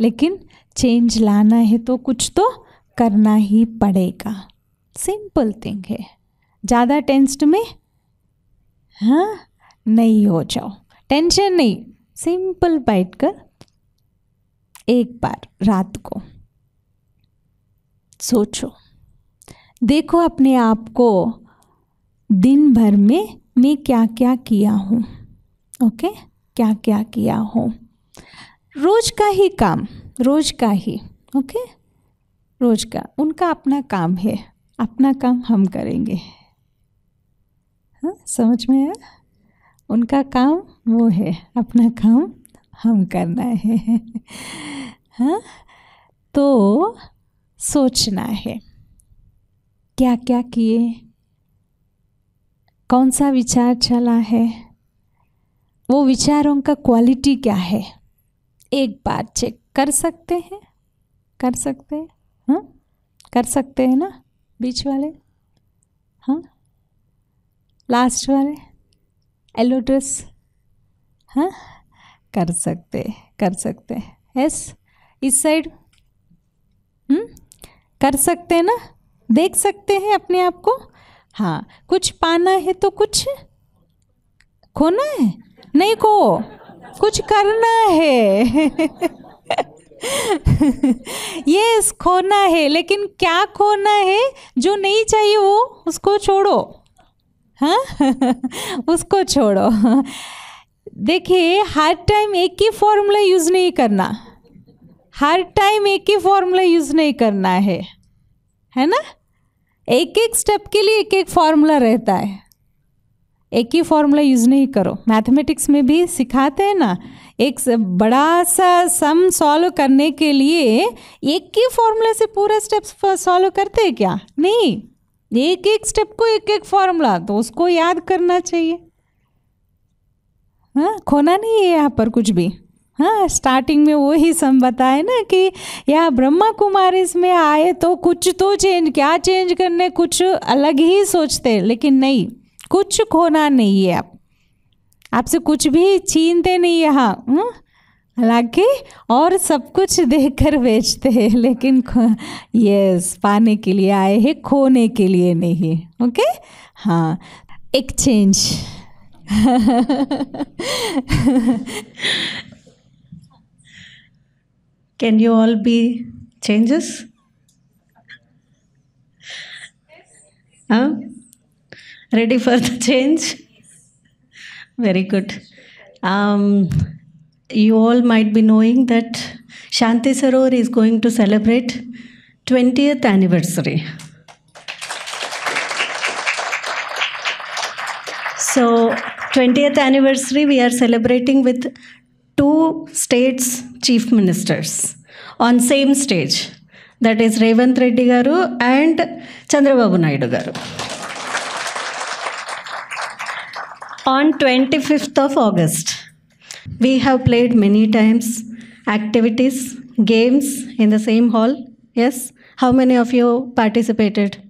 लेकिन चेंज लाना है तो कुछ तो करना ही पड़ेगा सिंपल थिंग है ज़्यादा टेंस्ड में हाँ नहीं हो जाओ टेंशन नहीं सिंपल बैठ कर एक बार रात को सोचो देखो अपने आप को दिन भर में मैं क्या क्या किया हूँ ओके क्या क्या किया हूँ रोज का ही काम रोज़ का ही ओके रोज़ का उनका अपना काम है अपना काम हम करेंगे हाँ समझ में आया उनका काम वो है अपना काम हम करना है हाँ तो सोचना है क्या क्या किए कौन सा विचार चला है वो विचारों का क्वालिटी क्या है एक बार चेक कर सकते हैं कर सकते हैं हाँ कर सकते हैं ना बीच वाले हाँ लास्ट वाले एलो ड्रेस हाँ कर सकते कर सकते यस इस साइड हम्म? कर सकते हैं ना देख सकते हैं अपने आप को हाँ कुछ पाना है तो कुछ खोना है नहीं को कुछ करना है [LAUGHS] ये [LAUGHS] खोना है लेकिन क्या खोना है जो नहीं चाहिए वो उसको छोड़ो हाँ [LAUGHS] उसको छोड़ो देखिए हर टाइम एक ही फॉर्मूला यूज़ नहीं करना हर टाइम एक ही फॉर्मूला यूज़ नहीं करना है है ना एक एक स्टेप के लिए एक एक फॉर्मूला रहता है एक ही फॉर्मूला यूज़ नहीं करो मैथमेटिक्स में भी सिखाते हैं ना एक बड़ा सा सम सॉल्व करने के लिए एक ही फॉर्मूला से पूरा स्टेप सॉल्व करते हैं क्या नहीं एक एक स्टेप को एक एक फॉर्मूला तो उसको याद करना चाहिए हाँ खोना नहीं है यहाँ पर कुछ भी हाँ स्टार्टिंग में वो ही सम बताए ना कि यहाँ ब्रह्मा कुमारी इसमें आए तो कुछ तो चेंज क्या चेंज करने कुछ अलग ही सोचते लेकिन नहीं कुछ खोना नहीं है आप आपसे कुछ भी छीनते नहीं यहाँ हम्म? हालांकि और सब कुछ देकर बेचते हैं लेकिन यस पाने के लिए आए हैं खोने के लिए नहीं ओके हाँ exchange can you all be changes huh ready for the change Very good. Um, you all might be knowing that Shanti Sarovar is going to celebrate 20th anniversary. So 20th anniversary we are celebrating with two states chief ministers on same stage. That is Revant Reddy garu and Chandrababu Naidu garu. On 25th of August, we have played many times activities, games in the same hall. Yes? How many of you participated?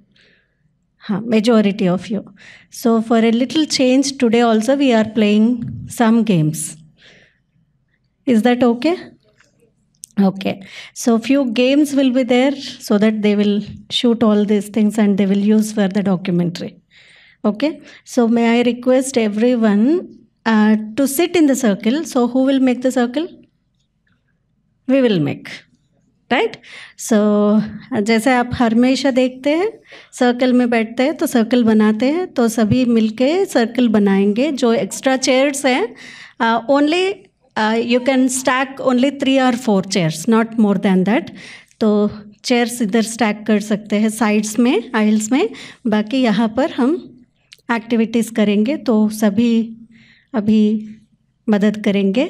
Huh, majority of you. So, for a little change, today also we are playing some games. Is that okay? Okay. So, few games will be there so that they will shoot all these things and they will use for the documentary. Okay, so may I request everyone uh, to sit in the circle. So who will make the circle? We will make. Right so जैसे आप हमेशा देखते हैं circle में बैठते हैं तो circle बनाते हैं तो सभी मिलके सर्कल बनाएंगे जो एक्स्ट्रा चेयर्स हैं only you can stack only three और four chairs not more than that तो चेयर्स इधर स्टैक कर सकते हैं साइड्स में आइल्स में बाकी यहाँ पर हम एक्टिविटीज़ करेंगे तो सभी अभी मदद करेंगे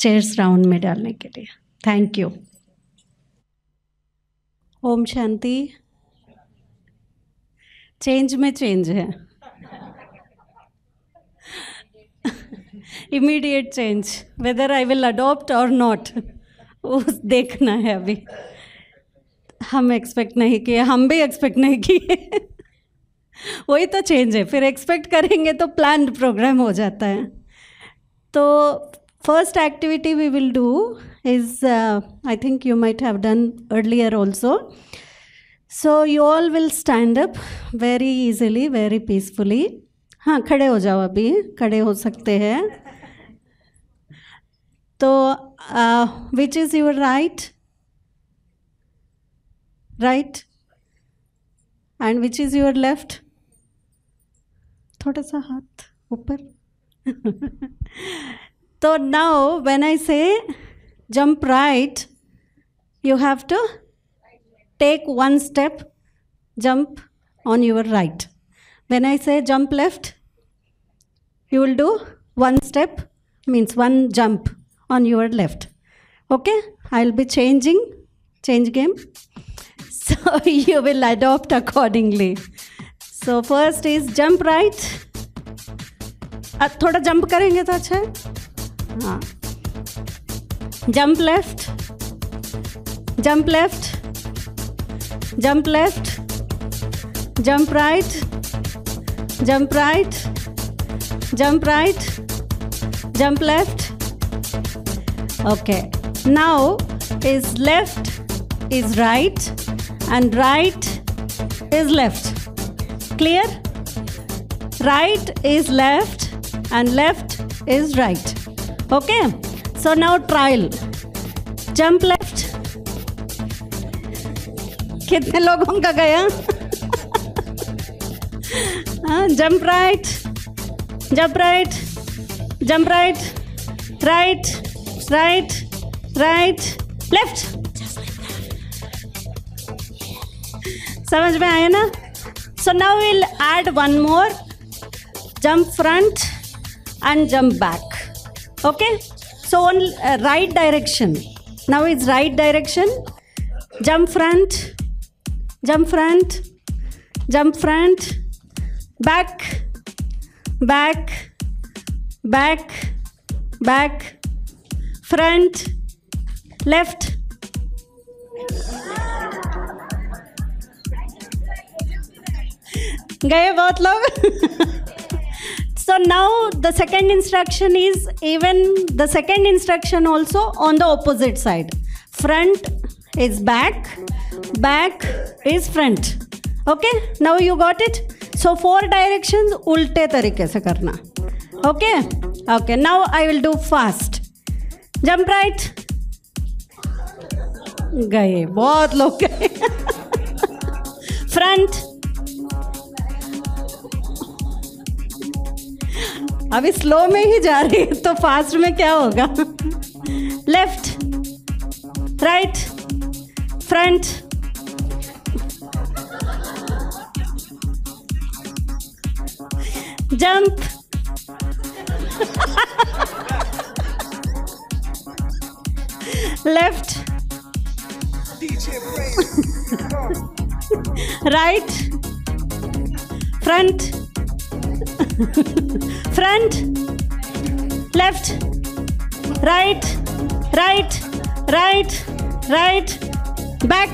चेयर्स राउंड में डालने के लिए thank you Om Shanti change में चेंज है immediate change whether I will adopt और नॉट वो देखना है अभी हम एक्सपेक्ट नहीं किए हम भी एक्सपेक्ट नहीं किए [LAUGHS] वही तो चेंज है फिर एक्सपेक्ट करेंगे तो प्लान प्रोग्राम हो जाता है तो first activity we will do is I think you might have done earlier also so you all will stand up very easily very peacefully हाँ खड़े हो जाओ अभी खड़े हो सकते हैं तो which is your right right and which is your left थोड़ा सा हाथ ऊपर तो नाउ व्हेन आई से jump right you have to take one step jump on your right when i say jump left you will do one step means one jump on your left okay i'll be changing change game [LAUGHS] so you will adopt accordingly so first is jump right थोड़ा jump करेंगे तो अच्छा है हाँ jump left jump left jump left jump right jump right jump right jump left okay now is left is right and right is left clear right is left and left is right okay so now trial jump left कितने लोगों का गया jump right jump right jump right right right right left समझ में आया ना So now we'll add one more jump front and jump back. Okay, so on uh, right direction. Now it's right direction. Jump front, jump front, jump front, back, back, back, back, front, left. गए बहुत लोग so now the second instruction is even the second instruction also on the opposite side front is back back is front okay now you got it so four direction उल्टे तरीके से करना okay okay now I will do fast jump right गए बहुत लोग गए front [LAUGHS] अभी slow में ही जा रही है तो फास्ट में क्या होगा left right front jump left right front front left right right right right back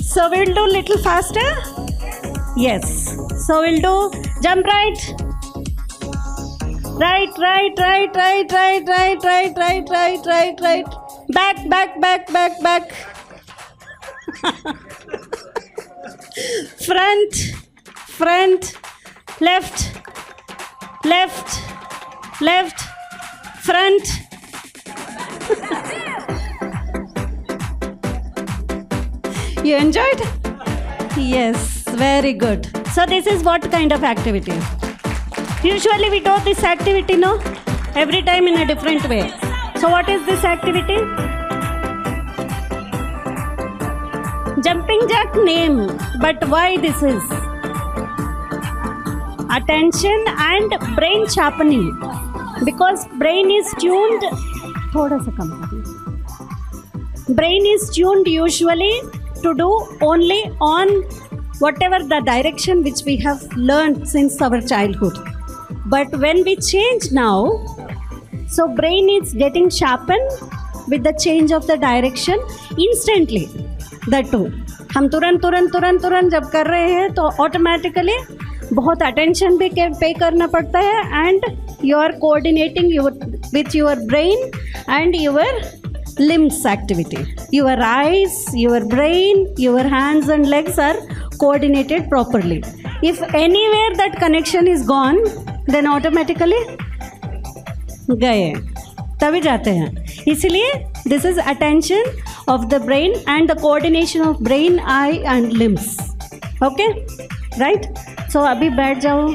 so we'll do little faster yes so we'll do jump right right right right right right right right right right right right Back, back, back, back, back. front, front, left, left, left, front. you enjoyed? Yes, very good. So, this is what kind of activity? Usually, we do this activity, no? Every time in a different way. So what is this activity? Jumping jack name, but why this is? Attention and brain sharpening. Because brain is tuned. थोड़ा सा कम Brain is tuned usually to do only on whatever the direction which we have learned since our childhood. But when we change now, So brain is getting sharpened with the change of the direction instantly. The two. हम तुरंत तुरंत तुरंत तुरंत जब कर रहे हैं तो ऑटोमेटिकली बहुत अटेंशन भी पे करना पड़ता है and you are coordinating your with your brain and your limbs activity. Your eyes, your brain, your hands and legs are coordinated properly. If anywhere that connection is gone, then automatically गए तभी जाते हैं इसलिए this is attention of the brain and the coordination of brain eye and limbs okay right so अभी बैठ जाओ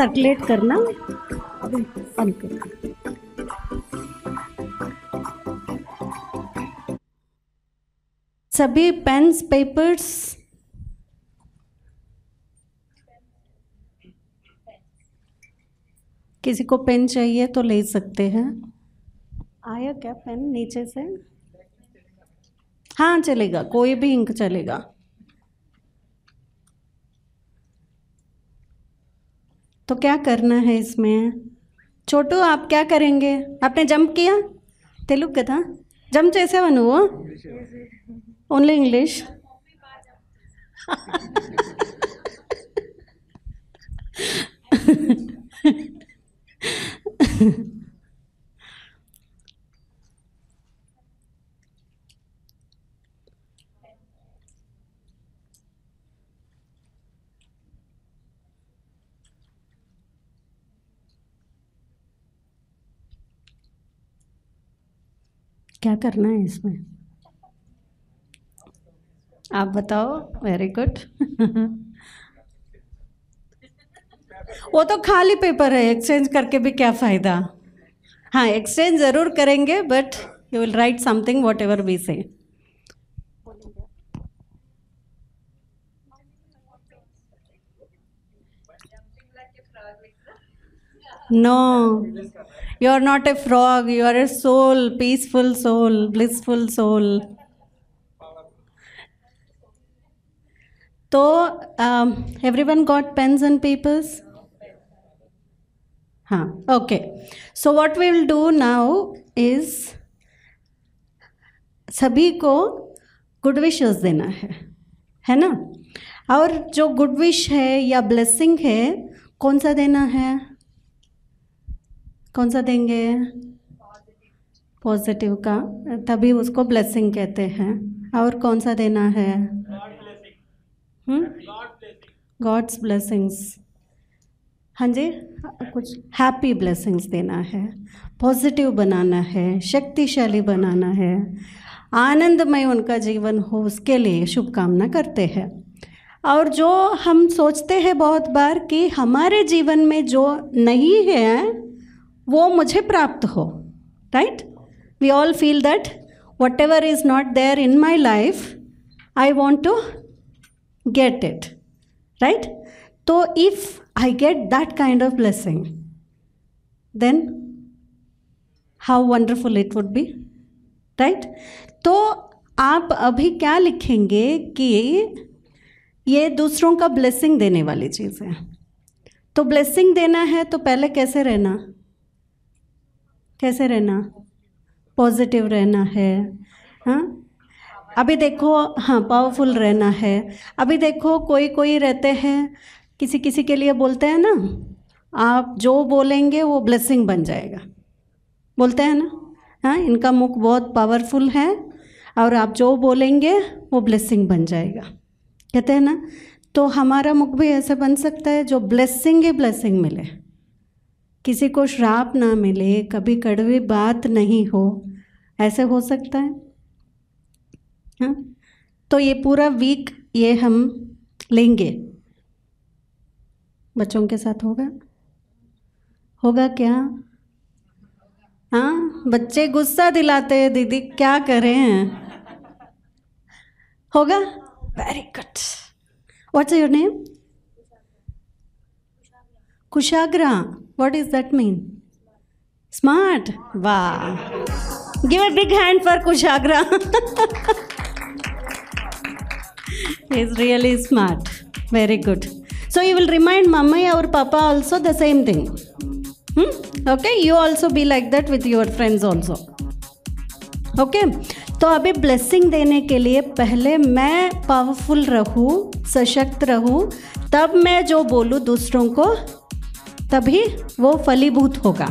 circulate करना बंद करना सभी पेन्स पेपर्स किसी को पेन चाहिए तो ले सकते हैं आया क्या पेन नीचे से हाँ चलेगा कोई भी इंक चलेगा तो क्या करना है इसमें छोटू आप क्या करेंगे आपने जंप किया तेलुगु था జంప్ जैसे बनू वो ओनली इंग्लिश [LAUGHS] क्या करना है इसमें आप बताओ वेरी गुड [LAUGHS] वो तो खाली पेपर है एक्सचेंज करके भी क्या फ़ायदा हाँ एक्सचेंज ज़रूर करेंगे but you will write something whatever be से no you are not a frog you are a soul peaceful soul blissful soul तो every one got pens and peoples हाँ okay so what we will do now is सभी को good wishes देना है है ना और जो गुड विश है या ब्लेसिंग है कौन सा देना है कौन सा देंगे पॉजिटिव का तभी उसको ब्लेसिंग कहते हैं और कौन सा देना है गॉड्स hmm? ब्लेसिंग्स हाँ जी कुछ हैप्पी ब्लेसिंग्स देना है पॉजिटिव बनाना है शक्तिशाली बनाना है आनंदमय उनका जीवन हो उसके लिए शुभकामना करते हैं और जो हम सोचते हैं बहुत बार कि हमारे जीवन में जो नहीं है वो मुझे प्राप्त हो right we all feel that whatever is not there in my life I want to get it right तो if I get that kind of blessing then how wonderful it would be right तो आप अभी क्या लिखेंगे कि ये दूसरों का ब्लेसिंग देने वाली चीज़ है तो ब्लेसिंग देना है तो पहले कैसे रहना कैसे रहना पॉजिटिव रहना है हाँ अभी देखो हाँ पावरफुल रहना है अभी देखो कोई कोई रहते हैं किसी किसी के लिए बोलते हैं ना आप जो बोलेंगे वो ब्लेसिंग बन जाएगा बोलते हैं ना हाँ इनका मुख बहुत पावरफुल है और आप जो बोलेंगे वो ब्लेसिंग बन जाएगा कहते हैं ना तो हमारा मुख भी ऐसे बन सकता है जो ब्लेसिंग ही ब्लेसिंग मिले किसी को श्राप ना मिले कभी कड़वी बात नहीं हो ऐसे हो सकता है हा? तो ये पूरा वीक ये हम लेंगे बच्चों के साथ होगा होगा क्या हाँ बच्चे गुस्सा दिलाते हैं दीदी क्या करें होगा very good what's your name Kushagra What does that mean? Smart. Wow. Give a big hand for Kushagra. He's really smart. Very good. So you will remind mama or papa also the same thing. Hmm? Okay, you also be like that with your friends also. Okay okay? तो अभी blessing देने के लिए पहले मैं powerful रहूँ सशक्त रहूँ तब मैं जो बोलूँ दूसरों को तभी वो फलीभूत होगा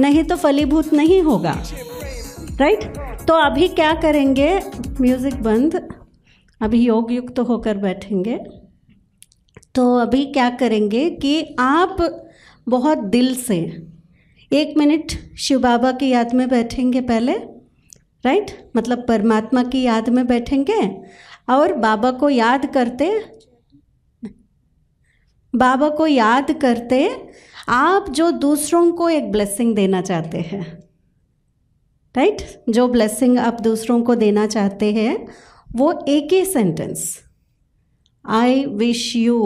नहीं तो फलीभूत नहीं होगा राइट तो अभी क्या करेंगे म्यूज़िक बंद अभी योग युक्त तो होकर बैठेंगे तो अभी क्या करेंगे कि आप बहुत दिल से एक मिनट शिव बाबा की याद में बैठेंगे पहले राइट मतलब परमात्मा की याद में बैठेंगे और बाबा को याद करते बाबा को याद करते आप जो दूसरों को एक ब्लेसिंग देना चाहते हैं राइट जो ब्लेसिंग आप दूसरों को देना चाहते हैं वो एक ही सेंटेंस आई विश यू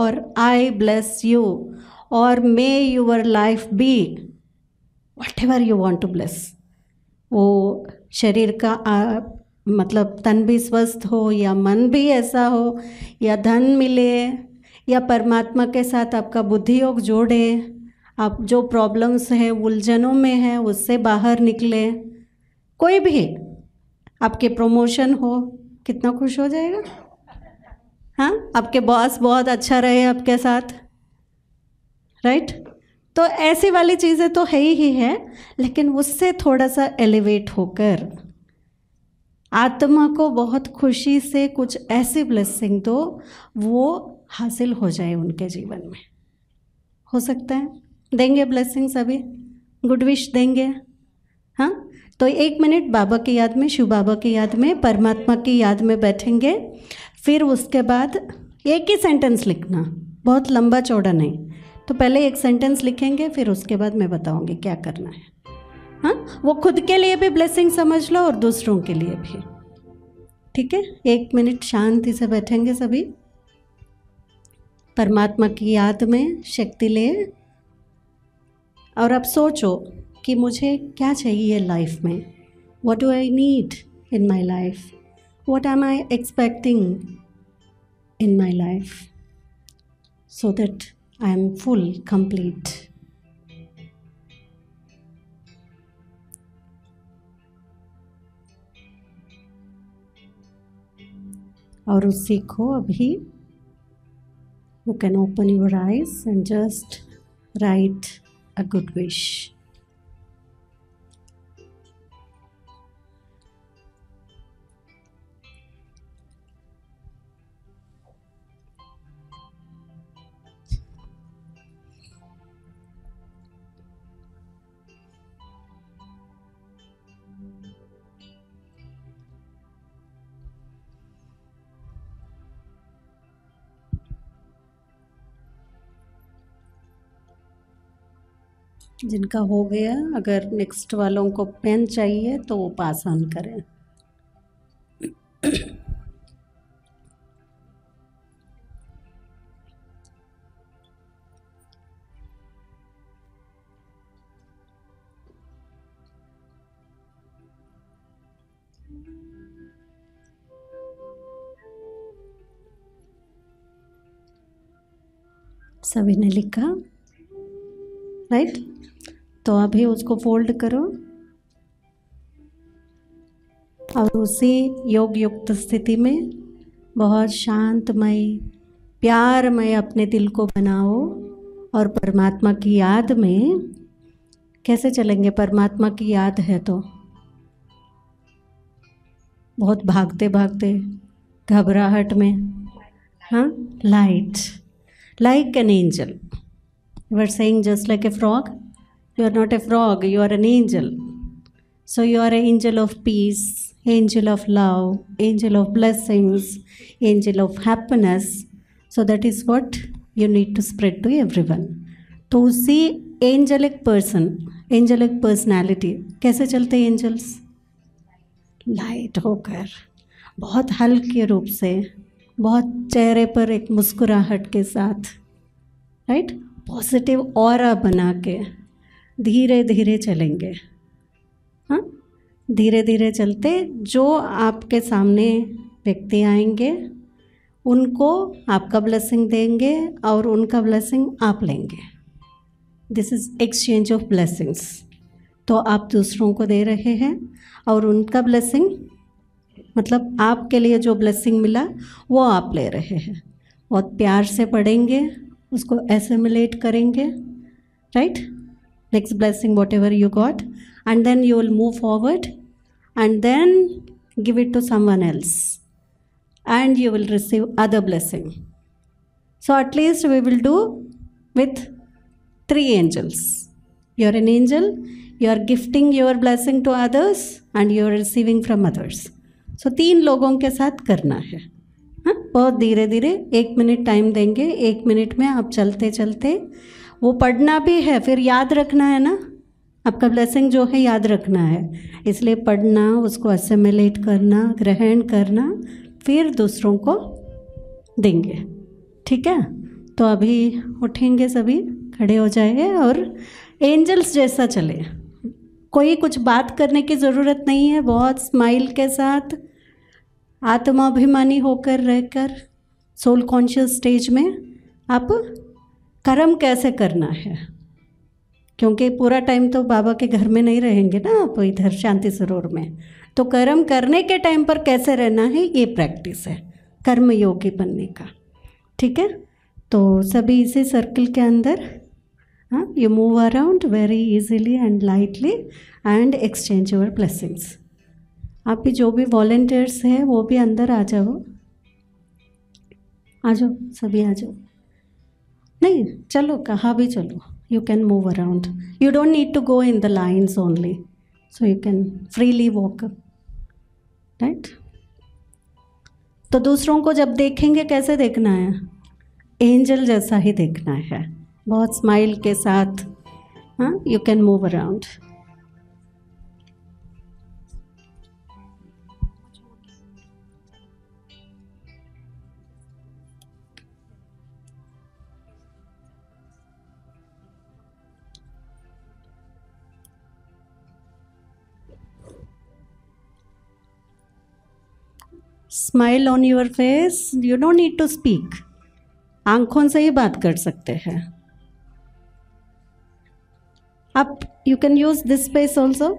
और आई ब्लेस यू और may your life be whatever you want to bless वो शरीर का आ, मतलब तन भी स्वस्थ हो या मन भी ऐसा हो या धन मिले या परमात्मा के साथ आपका बुद्धि योग जोड़े आप जो प्रॉब्लम्स हैं उलझनों में है उससे बाहर निकले कोई भी आपके प्रमोशन हो कितना खुश हो जाएगा हाँ आपके बॉस बहुत अच्छा रहे आपके साथ राइट तो ऐसी वाली चीज़ें तो है ही है लेकिन उससे थोड़ा सा एलिवेट होकर आत्मा को बहुत खुशी से कुछ ऐसी ब्लेसिंग दो वो हासिल हो जाए उनके जीवन में हो सकता है देंगे ब्लेसिंग्स अभी गुड विश देंगे हाँ तो एक मिनट बाबा की याद में शिव बाबा की याद में परमात्मा की याद में बैठेंगे फिर उसके बाद एक ही सेंटेंस लिखना बहुत लंबा चौड़ा नहीं तो पहले एक सेंटेंस लिखेंगे फिर उसके बाद मैं बताऊंगी क्या करना है हाँ वो खुद के लिए भी ब्लेसिंग समझ लो और दूसरों के लिए भी ठीक है एक मिनट शांति से बैठेंगे सभी परमात्मा की याद में शक्ति ले और अब सोचो कि मुझे क्या चाहिए लाइफ में what do I need in my life what am I expecting in my life so that I am full complete और उसी को अभी you can open your eyes and just write a good wish. जिनका हो गया अगर next वालों को पेन चाहिए तो वो पास ऑन करें सभी ने लिखा राइट तो अभी उसको फोल्ड करो और उसी योग युक्त स्थिति में बहुत शांतमय प्यारमय अपने दिल को बनाओ और परमात्मा की याद में कैसे चलेंगे परमात्मा की याद है तो बहुत भागते भागते घबराहट में हाँ light like an angel You are saying just like a frog? You are not a frog, you are an angel. So you are an angel of peace, angel of love, angel of blessings, angel of happiness. So that is what you need to spread to everyone. तो उसी angelic person angelic personality कैसे चलते angels light होकर बहुत हल्के रूप से बहुत चेहरे पर एक मुस्कुराहट के साथ राइट पॉजिटिव और बना के धीरे धीरे चलेंगे हाँ धीरे धीरे चलते जो आपके सामने व्यक्ति आएंगे उनको आपका ब्लेसिंग देंगे और उनका ब्लेसिंग आप लेंगे this is exchange of blessings तो आप दूसरों को दे रहे हैं और उनका ब्लेसिंग मतलब आपके लिए जो ब्लेसिंग मिला वो आप ले रहे हैं बहुत प्यार से पढ़ेंगे उसको एसेमुलेट करेंगे right next blessing whatever you got and then you will move forward and then give it to someone else and you will receive other blessing so at least we will do with three angels you are an angel you are gifting your blessing to others and you are receiving from others so तीन लोगों के साथ करना है बहुत धीरे धीरे एक मिनट टाइम देंगे एक मिनट में आप चलते चलते वो पढ़ना भी है फिर याद रखना है ना आपका ब्लेसिंग जो है याद रखना है इसलिए पढ़ना उसको असेमिलेट करना ग्रहण करना फिर दूसरों को देंगे ठीक है तो अभी उठेंगे सभी खड़े हो जाएंगे और एंजल्स जैसा चले कोई कुछ बात करने की ज़रूरत नहीं है बहुत स्माइल के साथ आत्माभिमानी होकर रहकर सोल कॉन्शियस स्टेज में आप कर्म कैसे करना है क्योंकि पूरा टाइम तो बाबा के घर में नहीं रहेंगे ना आप इधर शांति सरोवर में तो कर्म करने के टाइम पर कैसे रहना है ये प्रैक्टिस है कर्म योगी बनने का ठीक है तो सभी इसी सर्कल के अंदर हाँ you move around very easily and lightly and exchange your blessings आप भी जो भी वॉलेंटियर्स हैं वो भी अंदर आ जाओ आ जाओ सभी आ जाओ नहीं चलो कहाँ भी चलो you can move around you don't need to go in the lines only so you can freely walk right तो दूसरों को जब देखेंगे कैसे देखना है एंजल जैसा ही देखना है बहुत स्माइल के साथ हाँ you can move around smile on your face you don't need to speak आंखों से ही बात कर सकते हैं आप you can use this space also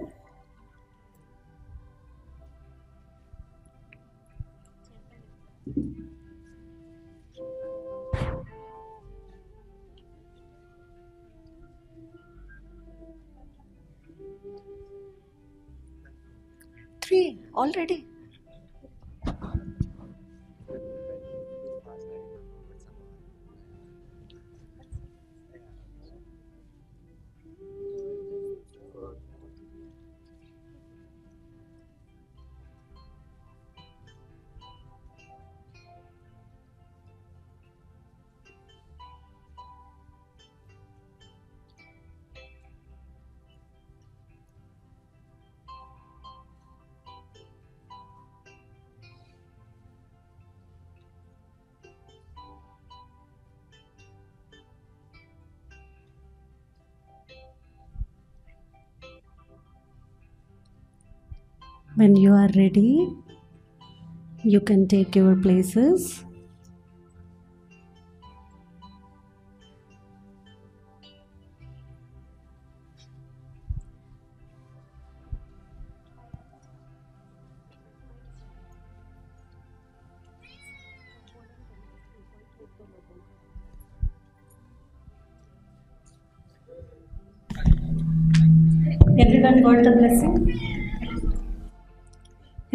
Three already. When you are ready, you can take your places.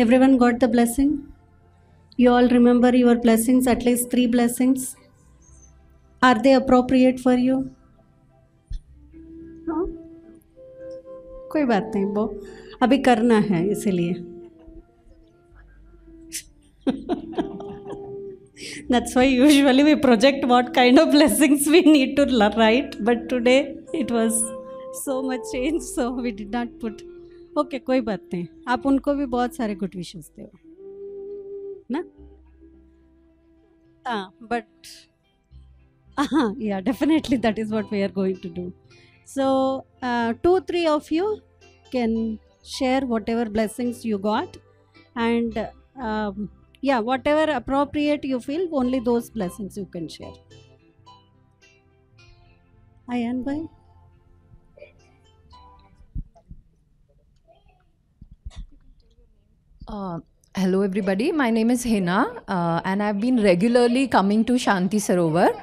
Everyone got the blessing? You all remember your blessings, at least three blessings? Are they appropriate for you? No? कोई बात नहीं वो अभी करना है इसीलिए That's why usually we project what kind of blessings we need to write, but today it was so much change, so we did not put. Okay कोई बात नहीं आप उनको भी बहुत सारे गुड विशेष दे बट हाँ या definitely that is what we are going to do so two three of you can share whatever blessings you got and या whatever appropriate you feel only those blessings you can share आई एन बाई Uh, hello, everybody. My name is Hina, uh, and I've been regularly coming to Shanti Sarovar.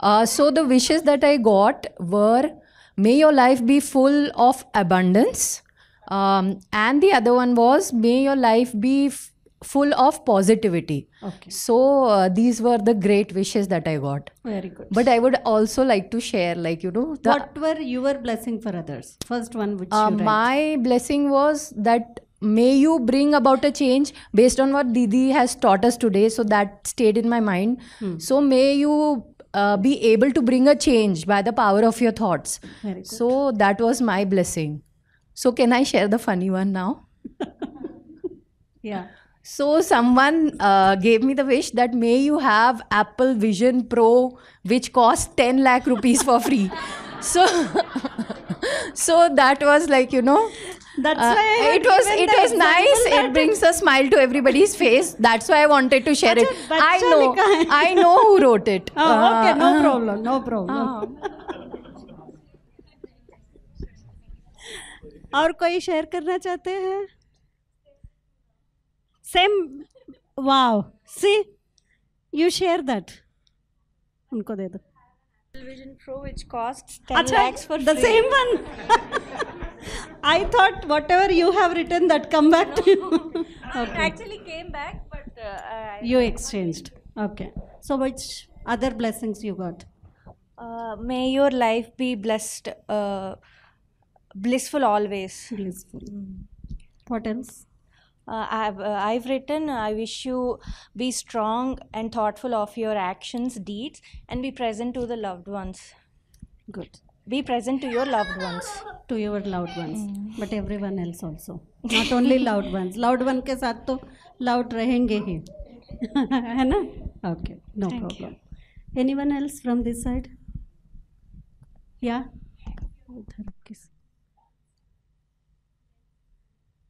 Uh, so, the wishes that I got were may your life be full of abundance. Um, and the other one was may your life be full of positivity. Okay. So uh, these were the great wishes that I got. Very good. But I would also like to share, like you know, what were your blessing for others? First one, which uh, my blessing was that may you bring about a change based on what Didi has taught us today. So that stayed in my mind. Hmm. So may you uh, be able to bring a change by the power of your thoughts. So that was my blessing. So can I share the funny one now? [LAUGHS] yeah. So someone uh, gave me the wish that may you have Apple Vision Pro, which costs 10 lakh rupees for free. [LAUGHS] so so that was like you know that's uh, why it was it was nice it brings a smile to everybody's face that's why i wanted to share it i know i know who wrote it oh, okay no problem no problem और कोई share करना चाहते हैं same wow see you share that उनको दे दो Vision Pro, which costs 10 Achha, lakhs for the free. same one. [LAUGHS] I thought whatever you have written that come back no. to you. [LAUGHS] [LAUGHS] okay. actually came back, but uh, you exchanged. Okay. So which other blessings you got? Uh, may your life be blessed, uh, blissful always. Blissful. Mm. What else? uh, I've, uh, I've written, I wish you be strong and thoughtful of your actions, deeds, and be present to the loved ones. Good. Be present to your loved ones. To your loved ones, mm. but everyone else also. Not only loved [LAUGHS] ones. Loved one के साथ तो loud रहेंगे ही, है ना? Okay, no Thank problem. You. Anyone else from this side? Yeah.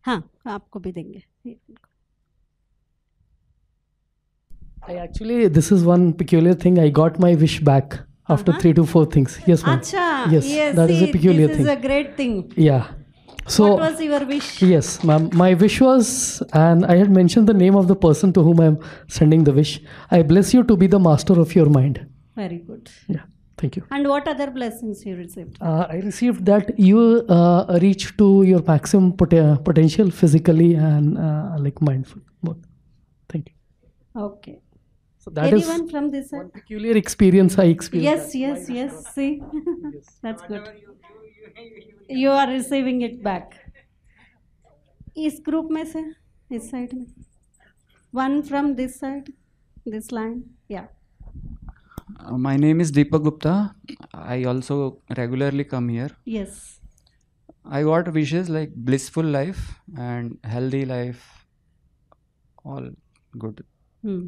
हाँ. आपको भी देंगे I actually this is one peculiar thing. I got my wish back after uh-huh. three to four things. Yes, ma'am. Achha, yes, yes, that see, is a peculiar this thing. This is a great thing. Yeah. So what was your wish? Yes, ma'am. My wish was, and I had mentioned the name of the person to whom I am sending the wish. I bless you to be the master of your mind. Very good. Yeah. Thank you. And what other blessings you received? Uh, I received that you uh, reach to your maximum pot- uh, potential physically and uh, like mindful. Both. Thank you. Okay. So that Anyone from this side? peculiar experience I experienced. Yes, yes, yes. See, [LAUGHS] that's good. You are receiving it back. Is group, me sir, this side, one from this side, this line, yeah. Uh, my name is Deepak Gupta. I also regularly come here. Yes. I got wishes like blissful life and healthy life. All good. Hmm.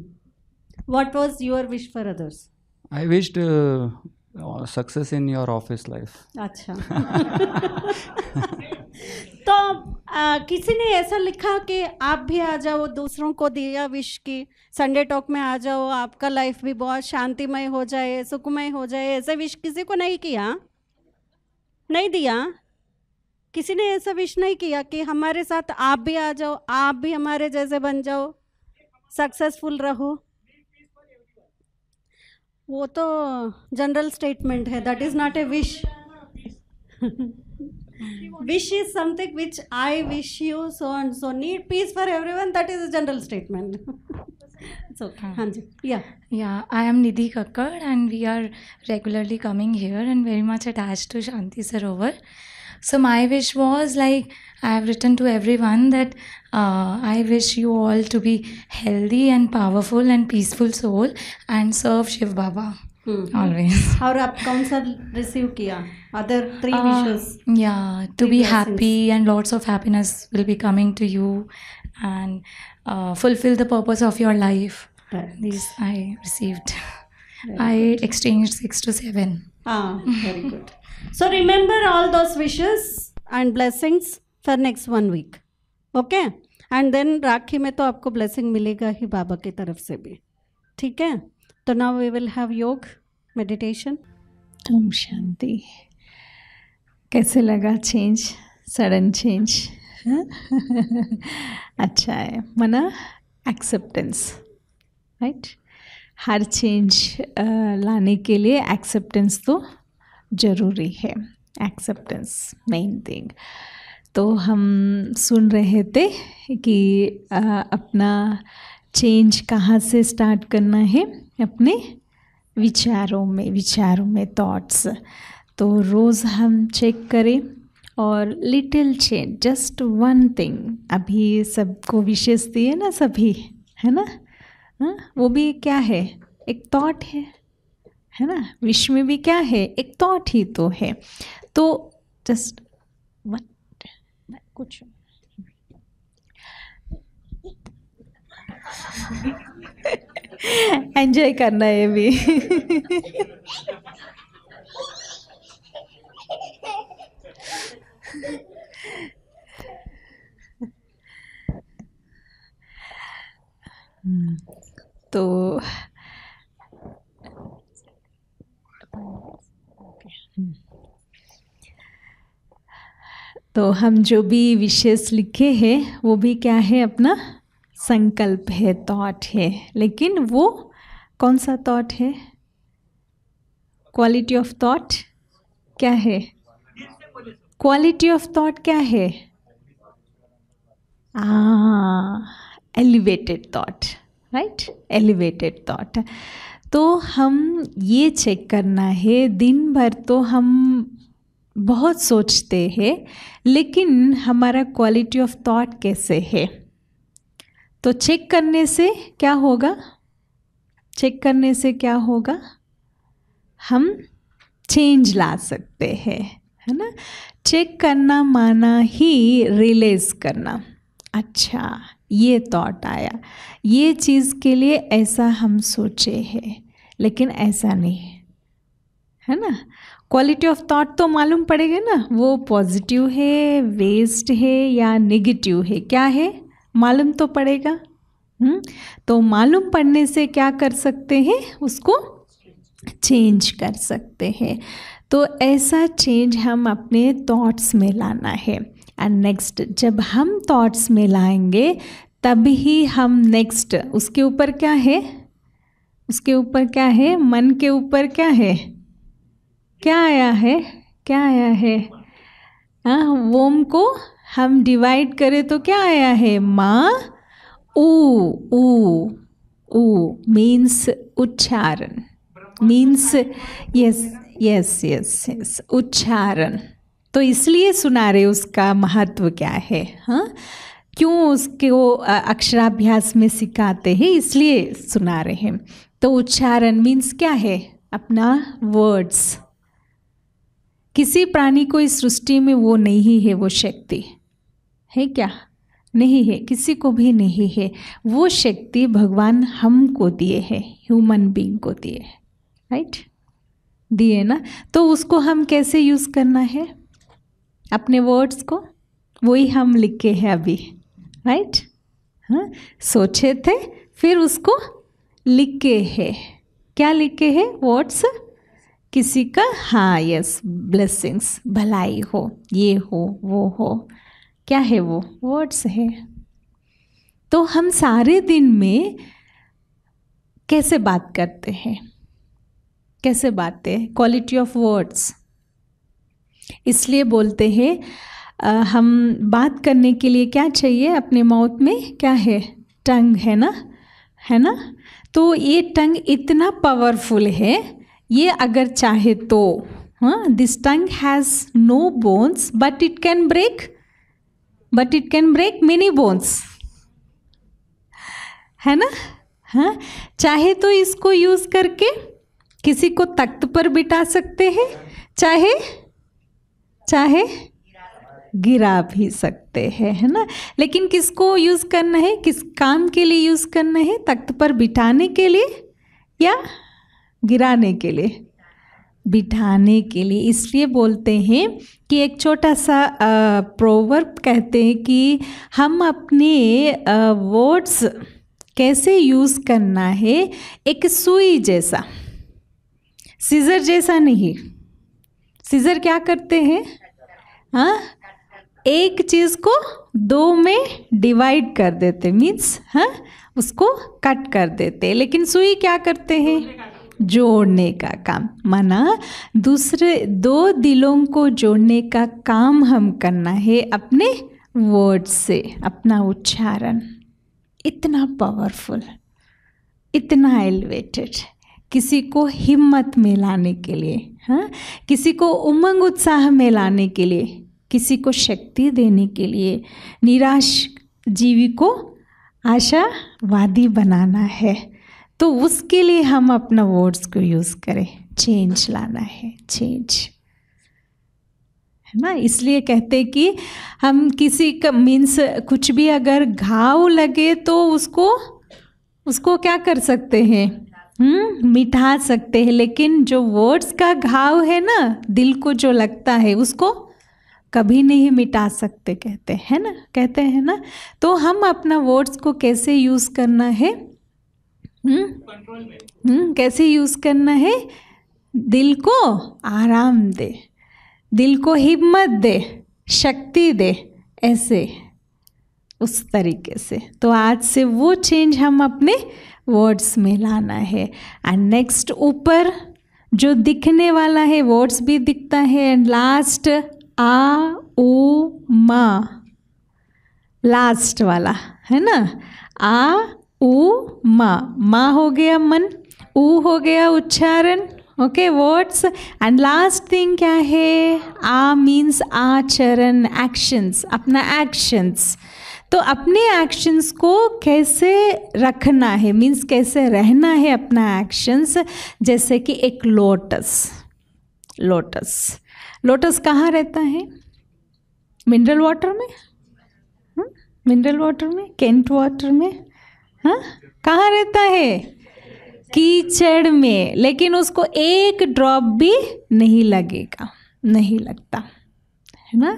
What was your wish for others? I wished uh, uh success in your office life. Acha. [LAUGHS] [LAUGHS] तो आ, किसी ने ऐसा लिखा कि आप भी आ जाओ दूसरों को दिया विश की संडे टॉक में आ जाओ आपका लाइफ भी बहुत शांतिमय हो जाए सुखमय हो जाए ऐसे विश किसी को नहीं किया नहीं दिया किसी ने ऐसा विश नहीं किया कि हमारे साथ आप भी आ जाओ आप भी हमारे जैसे बन जाओ सक्सेसफुल रहो वो तो जनरल स्टेटमेंट है that is not a wish wish is something which I wish you, so and so. Need peace for everyone, that is a general statement. [LAUGHS] so, hmm. Hanji. Yeah. Yeah, I am Nidhi Kakkar, and we are regularly coming here and very much attached to Shanti Sarovar. So, my wish was like I have written to everyone that uh, I wish you all to be healthy and powerful and peaceful soul and serve Shiv Baba. और आप कौन सा receive किया other three या to be happy and lots of happiness will be coming to you and fulfil the purpose of your life this I received I exchange six to seven so remember all those wishes and blessings for next one week okay and then Rakhi में तो आपको blessing मिलेगा ही बाबा की तरफ से भी ठीक है तो now we will have yog meditation Om Shanti कैसे लगा चेंज सडन चेंज अच्छा है मना एक्सेप्टेंस राइट हर चेंज लाने के लिए एक्सेप्टेंस तो ज़रूरी है एक्सेप्टेंस मेन थिंग तो हम सुन रहे थे कि अपना चेंज कहाँ से स्टार्ट करना है अपने विचारों में विचारों में थॉट्स तो रोज़ हम चेक करें और little change just one thing अभी सबको विशेष दिए ना सभी है ना हा? वो भी क्या है एक थॉट है है ना विश्व में भी क्या है एक थॉट ही तो है तो जस्ट वन कुछ एंजॉय करना है भी हम्म, तो तो हम जो भी विशेष लिखे हैं वो भी क्या है अपना संकल्प है थॉट है लेकिन वो कौन सा थॉट है क्वालिटी ऑफ थॉट क्या है क्वालिटी ऑफ थॉट क्या है elevated thought right elevated thought तो हम ये चेक करना है दिन भर तो हम बहुत सोचते हैं लेकिन हमारा क्वालिटी ऑफ थॉट कैसे है तो चेक करने से क्या होगा चेक करने से क्या होगा हम चेंज ला सकते हैं है ना चेक करना माना ही रिलीज करना अच्छा ये थॉट आया ये चीज़ के लिए ऐसा हम सोचे हैं लेकिन ऐसा नहीं है ना क्वालिटी ऑफ थॉट तो मालूम पड़ेगा ना वो पॉजिटिव है वेस्ट है या नेगेटिव है क्या है मालूम तो पड़ेगा हुँ? हम्म? तो मालूम पड़ने से क्या कर सकते हैं उसको चेंज कर सकते हैं तो ऐसा चेंज हम अपने थॉट्स में लाना है एंड नेक्स्ट जब हम थॉट्स में लाएंगे तभी हम नेक्स्ट उसके ऊपर क्या है उसके ऊपर क्या है मन के ऊपर क्या है क्या आया है क्या आया है हाँ वोम को हम डिवाइड करें तो क्या आया है माँ ऊ ऊ ऊ मीन्स उच्चारण means yes yes yes yes उच्चारण तो इसलिए सुना रहे उसका महत्व क्या है हाँ क्यों उसके वो अक्षराभ्यास में सिखाते हैं इसलिए सुना रहे हैं तो उच्चारण मीन्स क्या है अपना वर्ड्स किसी प्राणी को इस सृष्टि में वो नहीं है वो शक्ति है क्या नहीं है किसी को भी नहीं है वो शक्ति भगवान हमको दिए है ह्यूमन बींग को दिए है राइट दिए ना तो उसको हम कैसे यूज़ करना है अपने वर्ड्स को वही हम लिखे हैं अभी राइट हाँ सोचे थे फिर उसको लिखे है क्या लिखे है वर्ड्स किसी का हाँ यस ब्लेसिंग्स भलाई हो ये हो वो हो क्या है वो वर्ड्स है तो हम सारे दिन में कैसे बात करते हैं कैसे बातें क्वालिटी ऑफ वर्ड्स इसलिए बोलते हैं हम बात करने के लिए क्या चाहिए अपने माउथ में क्या है टंग है ना है ना तो ये टंग इतना पावरफुल है ये अगर चाहे तो हाँ this tongue has no bones but it can break but it can break many bones है ना हाँ चाहे तो इसको यूज़ करके किसी को तख्त पर बिठा सकते हैं चाहे चाहे गिरा भी सकते हैं है ना लेकिन किसको यूज़ करना है किस काम के लिए यूज़ करना है तख्त पर बिठाने के लिए या गिराने के लिए बिठाने के लिए इसलिए बोलते हैं कि एक छोटा सा प्रोवर्ब कहते हैं कि हम अपने वर्ड्स कैसे यूज़ करना है एक सुई जैसा सीज़र जैसा नहीं सीज़र क्या करते हैं हाँ एक चीज़ को दो में डिवाइड कर देते मीन्स हाँ उसको कट कर देते लेकिन सुई क्या करते हैं जोड़ने का काम माना दूसरे दो दिलों को जोड़ने का काम हम करना है अपने वर्ड से अपना उच्चारण इतना पावरफुल इतना एलिवेटेड किसी को हिम्मत में लाने के लिए हाँ किसी को उमंग उत्साह में लाने के लिए किसी को शक्ति देने के लिए निराश जीवी को आशावादी बनाना है तो उसके लिए हम अपना वर्ड्स को यूज़ करें चेंज लाना है चेंज है ना इसलिए कहते कि हम किसी का मीन्स कुछ भी अगर घाव लगे तो उसको उसको क्या कर सकते हैं हम्म? मिठा सकते हैं लेकिन जो वर्ड्स का घाव है ना दिल को जो लगता है उसको कभी नहीं मिटा सकते कहते हैं ना कहते हैं ना तो हम अपना वर्ड्स को कैसे यूज़ करना है हम्म? हम्म कैसे यूज़ करना है दिल को आराम दे दिल को हिम्मत दे शक्ति दे ऐसे उस तरीके से तो आज से वो चेंज हम अपने वर्ड्स में लाना है एंड नेक्स्ट ऊपर जो दिखने वाला है वर्ड्स भी दिखता है एंड लास्ट आ ओ मा लास्ट वाला है ना आ ऊ माँ माँ हो गया मन ऊ हो गया उच्चारण okay words and last thing क्या है आ मीन्स आचरण एक्शंस अपना एक्शंस तो अपने एक्शंस को कैसे रखना है मीन्स कैसे रहना है अपना एक्शंस जैसे कि एक लोटस लोटस लोटस कहाँ रहता है मिनरल वाटर में मिनरल hmm? वाटर में केंट वाटर में हाँ? कहाँ रहता है कीचड़ में लेकिन उसको एक ड्रॉप भी नहीं लगेगा नहीं लगता है ना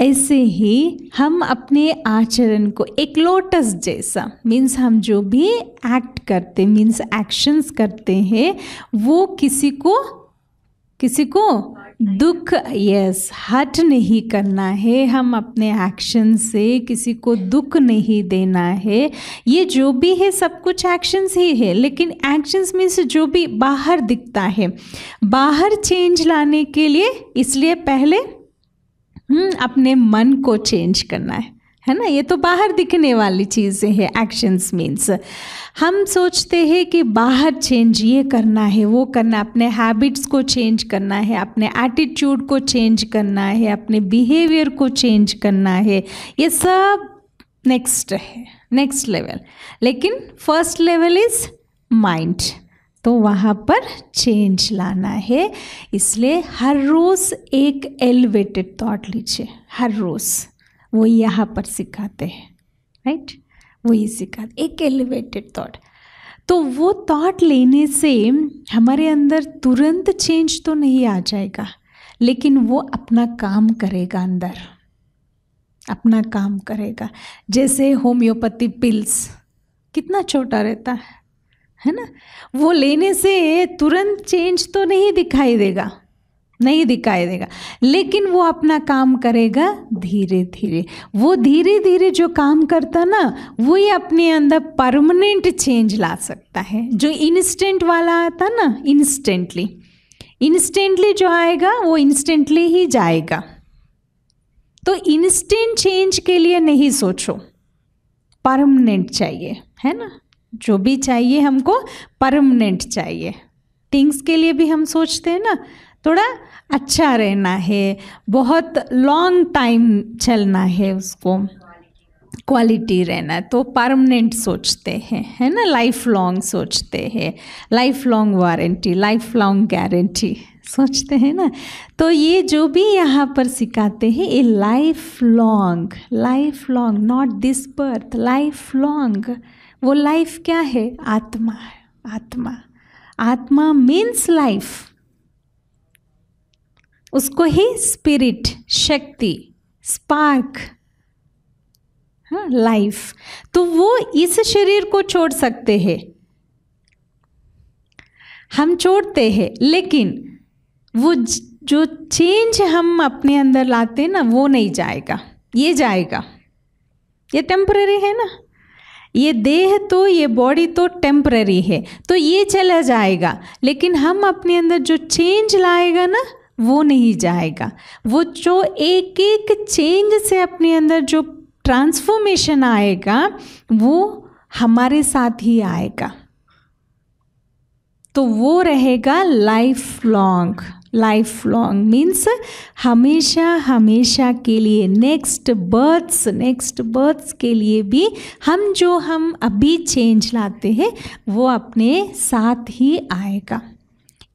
ऐसे ही हम अपने आचरण को एक लोटस जैसा मीन्स हम जो भी एक्ट करते मीन्स एक्शंस करते हैं वो किसी को किसी को दुख यस हट नहीं करना है हम अपने एक्शन से किसी को दुख नहीं देना है ये जो भी है सब कुछ एक्शंस ही है लेकिन एक्शंस मीन्स जो भी बाहर दिखता है बाहर चेंज लाने के लिए इसलिए पहले हम्म, अपने मन को चेंज करना है है ना ये तो बाहर दिखने वाली चीज़ें हैं एक्शंस मीन्स हम सोचते हैं कि बाहर चेंज ये करना है वो करना अपने हैबिट्स को चेंज करना है अपने एटीट्यूड को चेंज करना है अपने बिहेवियर को चेंज करना है ये सब नेक्स्ट है नेक्स्ट लेवल लेकिन फर्स्ट लेवल इज़ माइंड तो वहाँ पर चेंज लाना है इसलिए हर रोज़ एक एलिवेटेड थॉट लीजिए हर रोज़ वो यहाँ पर सिखाते हैं राइट वही सिखाते एक एलिवेटेड थॉट तो वो थॉट लेने से हमारे अंदर तुरंत चेंज तो नहीं आ जाएगा लेकिन वो अपना काम करेगा अंदर अपना काम करेगा जैसे होम्योपैथी पिल्स कितना छोटा रहता है है ना वो लेने से तुरंत चेंज तो नहीं दिखाई देगा नहीं दिखाई देगा लेकिन वो अपना काम करेगा धीरे धीरे वो धीरे धीरे जो काम करता ना वो ही अपने अंदर परमानेंट चेंज ला सकता है जो इंस्टेंट वाला आता ना इंस्टेंटली इंस्टेंटली जो आएगा वो इंस्टेंटली ही जाएगा तो इंस्टेंट चेंज के लिए नहीं सोचो परमानेंट चाहिए है ना जो भी चाहिए हमको परमानेंट चाहिए थिंग्स के लिए भी हम सोचते हैं ना थोड़ा अच्छा रहना है बहुत लॉन्ग टाइम चलना है उसको क्वालिटी रहना तो परमानेंट सोचते हैं है ना लाइफ लॉन्ग सोचते हैं life long warranty life long guarantee सोचते हैं ना तो ये जो भी यहाँ पर सिखाते हैं ये life long life long not this birth life long वो लाइफ क्या है आत्मा आत्मा आत्मा मीन्स लाइफ उसको ही स्पिरिट शक्ति स्पार्क हाँ लाइफ तो वो इस शरीर को छोड़ सकते हैं हम छोड़ते हैं लेकिन वो जो चेंज हम अपने अंदर लाते हैं ना वो नहीं जाएगा ये जाएगा ये टेम्प्ररी है ना ये देह तो ये बॉडी तो टेम्प्ररी है तो ये चला जाएगा लेकिन हम अपने अंदर जो चेंज लाएगा ना वो नहीं जाएगा वो जो एक एक चेंज से अपने अंदर जो ट्रांसफॉर्मेशन आएगा वो हमारे साथ ही आएगा तो वो रहेगा life long life long means हमेशा हमेशा के लिए नेक्स्ट बर्थ्स नेक्स्ट बर्थ्स के लिए भी हम जो हम अभी चेंज लाते हैं वो अपने साथ ही आएगा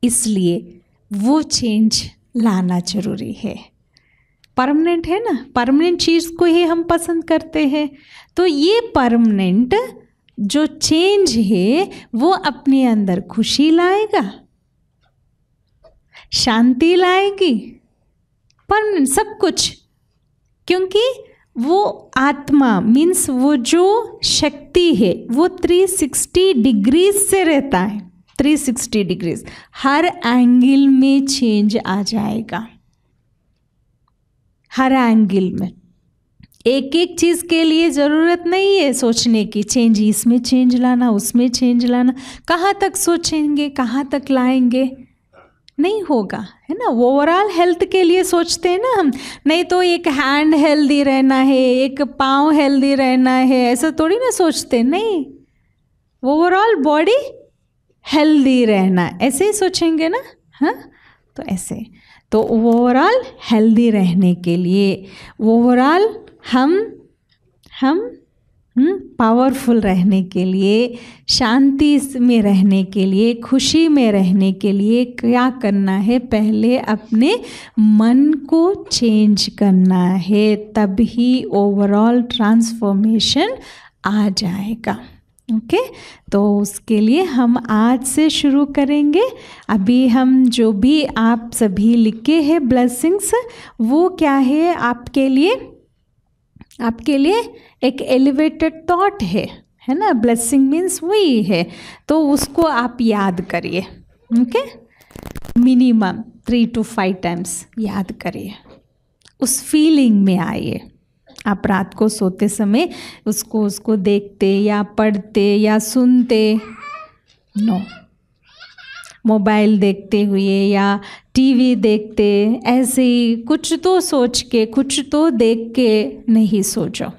इसलिए वो चेंज लाना जरूरी है परमानेंट है ना परमानेंट चीज़ को ही हम पसंद करते हैं तो ये परमानेंट जो चेंज है वो अपने अंदर खुशी लाएगा शांति लाएगी परमानेंट सब कुछ क्योंकि वो आत्मा मीन्स वो जो शक्ति है वो 360 डिग्री से रहता है 360 डिग्रीज हर एंगल में चेंज आ जाएगा हर एंगल में एक एक चीज़ के लिए ज़रूरत नहीं है सोचने की चेंज इसमें चेंज लाना उसमें चेंज लाना कहाँ तक सोचेंगे कहाँ तक लाएंगे नहीं होगा है ना ओवरऑल हेल्थ के लिए सोचते हैं ना हम नहीं तो एक हैंड हेल्दी रहना है एक पाँव हेल्दी रहना है ऐसा थोड़ी ना सोचते नहीं ओवरऑल बॉडी हेल्दी रहना ऐसे ही सोचेंगे ना हाँ तो ऐसे तो ओवरऑल हेल्दी रहने के लिए ओवरऑल हम हम पावरफुल हम्म, रहने के लिए शांति में रहने के लिए खुशी में रहने के लिए क्या करना है पहले अपने मन को चेंज करना है तभी ओवरऑल ट्रांसफॉर्मेशन आ जाएगा ओके okay? तो उसके लिए हम आज से शुरू करेंगे अभी हम जो भी आप सभी लिखे हैं ब्लेसिंग्स वो क्या है आपके लिए आपके लिए एक एलिवेटेड थॉट है है ना ब्लेसिंग मीन्स वही है तो उसको आप याद करिए okay minimum three two five times याद करिए उस फीलिंग में आइए आप रात को सोते समय उसको उसको देखते या पढ़ते या सुनते नो मोबाइल देखते हुए या टीवी देखते ऐसे ही कुछ तो सोच के कुछ तो देख के नहीं सोचो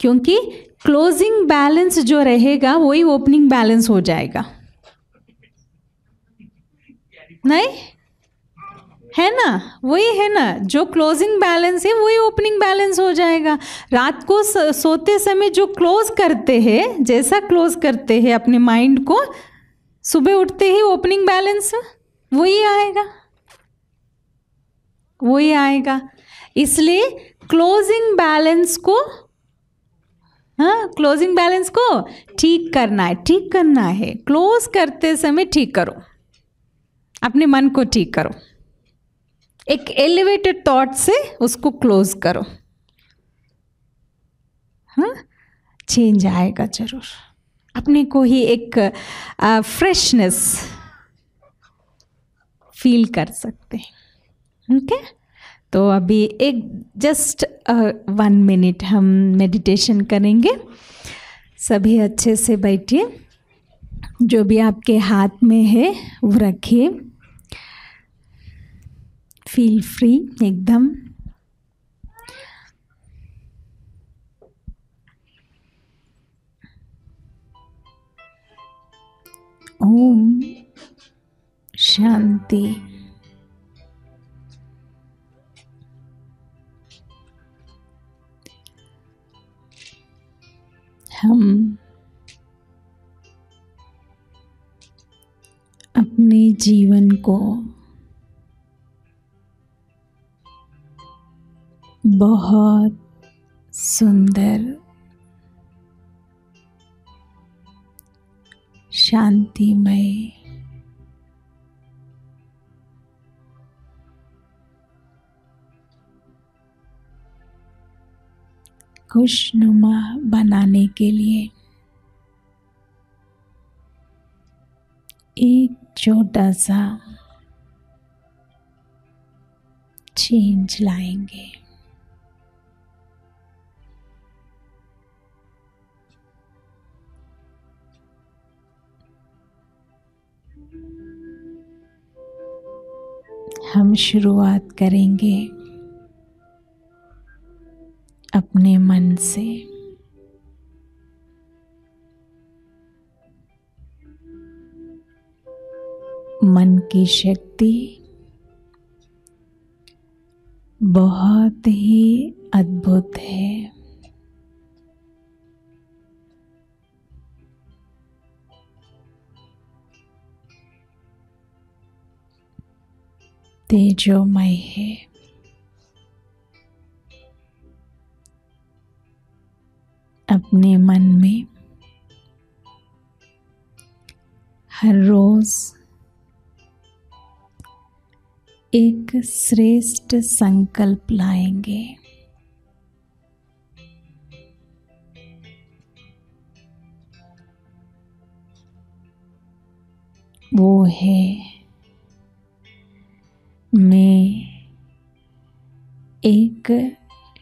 क्योंकि क्लोजिंग बैलेंस जो रहेगा वही ओपनिंग बैलेंस हो जाएगा नहीं है ना वही है ना जो क्लोजिंग बैलेंस है वही ओपनिंग बैलेंस हो जाएगा रात को सोते समय जो क्लोज करते हैं जैसा क्लोज करते हैं अपने माइंड को सुबह उठते ही ओपनिंग बैलेंस वही आएगा वही आएगा इसलिए क्लोजिंग बैलेंस को हाँ क्लोजिंग बैलेंस को ठीक करना है ठीक करना है क्लोज करते समय ठीक करो अपने मन को ठीक करो एक एलिवेटेड थॉट से उसको क्लोज करो हाँ चेंज आएगा जरूर अपने को ही एक फ्रेशनेस फील कर सकते हैं ओके तो अभी एक जस्ट वन मिनट हम मेडिटेशन करेंगे सभी अच्छे से बैठिए जो भी आपके हाथ में है वो रखिए फील फ्री एकदम ओम शांति हम अपने जीवन को बहुत सुंदर शांतिमय खुशनुमा बनाने के लिए एक छोटा सा चेंज लाएंगे हम शुरुआत करेंगे अपने मन से मन की शक्ति बहुत ही अद्भुत है तेजोमय है अपने मन में हर रोज एक श्रेष्ठ संकल्प लाएंगे वो है में एक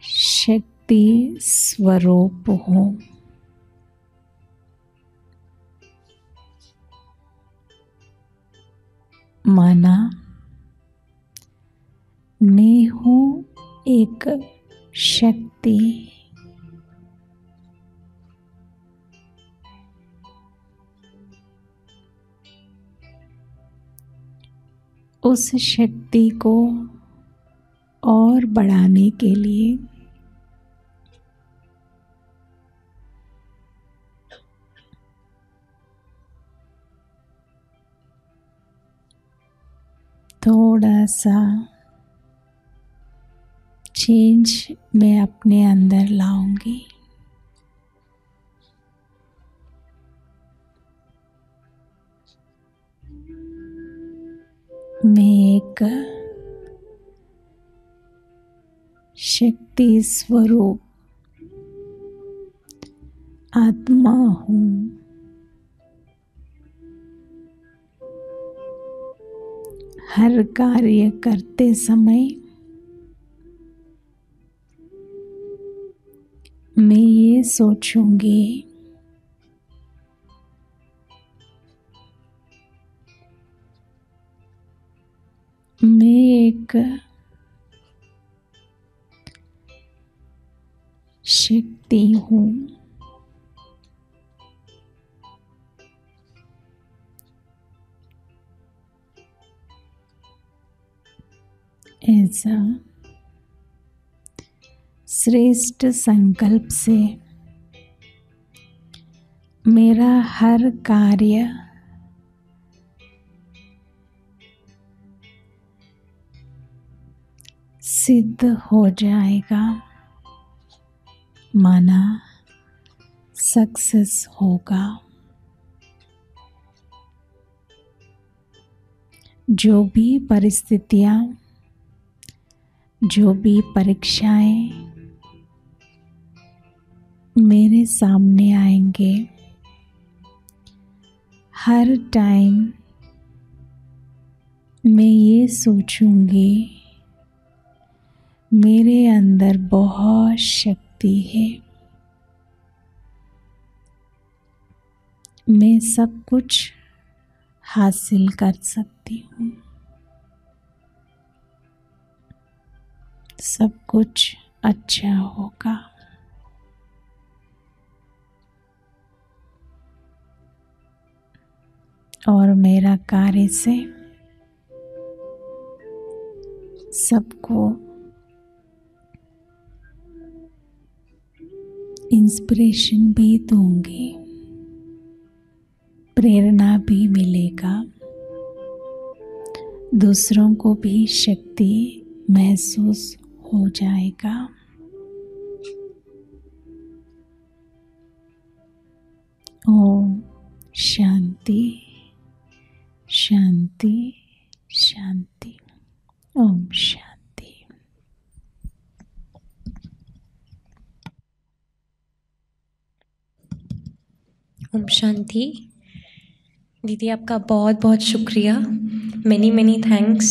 शक्ति स्वरूप हूँ माना मैं हूँ एक शक्ति उस शक्ति को और बढ़ाने के लिए थोड़ा सा चेंज मैं अपने अंदर लाऊंगी एक शक्ति स्वरूप आत्मा हूँ हर कार्य करते समय मैं ये सोचूंगी मैं एक शक्ति हूँ ऐसा श्रेष्ठ संकल्प से मेरा हर कार्य सिद्ध हो जाएगा माना सक्सेस होगा जो भी परिस्थितियाँ जो भी परीक्षाएं मेरे सामने आएंगे हर टाइम मैं ये सोचूंगी मेरे अंदर बहुत शक्ति है मैं सब कुछ हासिल कर सकती हूँ सब कुछ अच्छा होगा और मेरा कार्य से सबको इंस्पिरेशन भी दूंगी प्रेरणा भी मिलेगा दूसरों को भी शक्ति महसूस हो जाएगा ओम शांति शांति शांति ओम शांति ओम शांति दीदी आपका बहुत बहुत शुक्रिया मैनी मैनी थैंक्स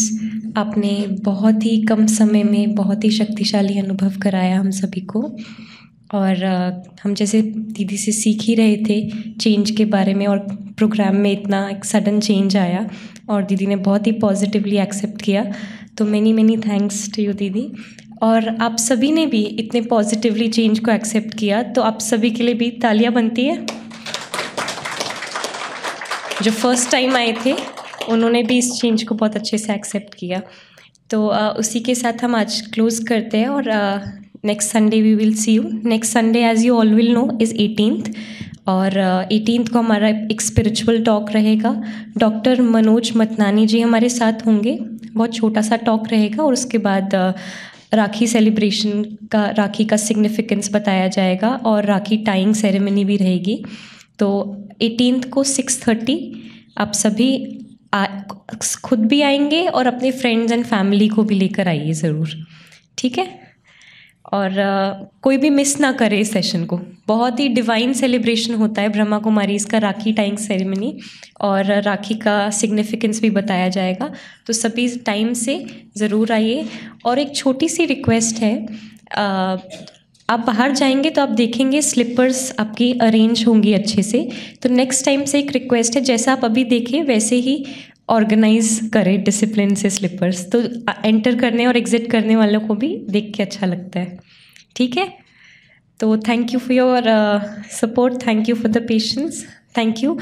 आपने बहुत ही कम समय में बहुत ही शक्तिशाली अनुभव कराया हम सभी को और हम जैसे दीदी से सीख ही रहे थे चेंज के बारे में और प्रोग्राम में इतना एक सडन चेंज आया और दीदी ने बहुत ही पॉजिटिवली एक्सेप्ट किया तो many many thanks to you दीदी और आप सभी ने भी इतने पॉजिटिवली चेंज को एक्सेप्ट किया तो आप सभी के लिए भी तालियां बनती है जो फर्स्ट टाइम आए थे उन्होंने भी इस चेंज को बहुत अच्छे से एक्सेप्ट किया तो उसी के साथ हम आज क्लोज़ करते हैं और next Sunday we will see you next Sunday as you all will know is eighteenth और एटीनथ को हमारा एक स्पिरिचुअल टॉक रहेगा डॉक्टर मनोज मतनानी जी हमारे साथ होंगे बहुत छोटा सा टॉक रहेगा और उसके बाद राखी सेलिब्रेशन का राखी का सिग्निफिकेंस बताया जाएगा और राखी टाइंग सेरेमनी भी रहेगी तो एटीन को सिक्स थर्टी आप सभी आ, खुद भी आएंगे और अपने फ्रेंड्स एंड फैमिली को भी लेकर आइए ज़रूर ठीक है और आ, कोई भी मिस ना करे इस सेशन को बहुत ही डिवाइन सेलिब्रेशन होता है ब्रह्मा कुमारी इसका राखी टाइम सेरेमनी और राखी का सिग्निफिकेंस भी बताया जाएगा तो सभी टाइम से ज़रूर आइए और एक छोटी सी रिक्वेस्ट है आ, आप बाहर जाएंगे तो आप देखेंगे स्लिपर्स आपकी अरेंज होंगी अच्छे से तो नेक्स्ट टाइम से एक रिक्वेस्ट है जैसा आप अभी देखें वैसे ही ऑर्गेनाइज करें डिसिप्लिन से स्लिपर्स तो एंटर करने और एग्जिट करने वालों को भी देख के अच्छा लगता है ठीक है तो thank you for your support thank you for the patience thank you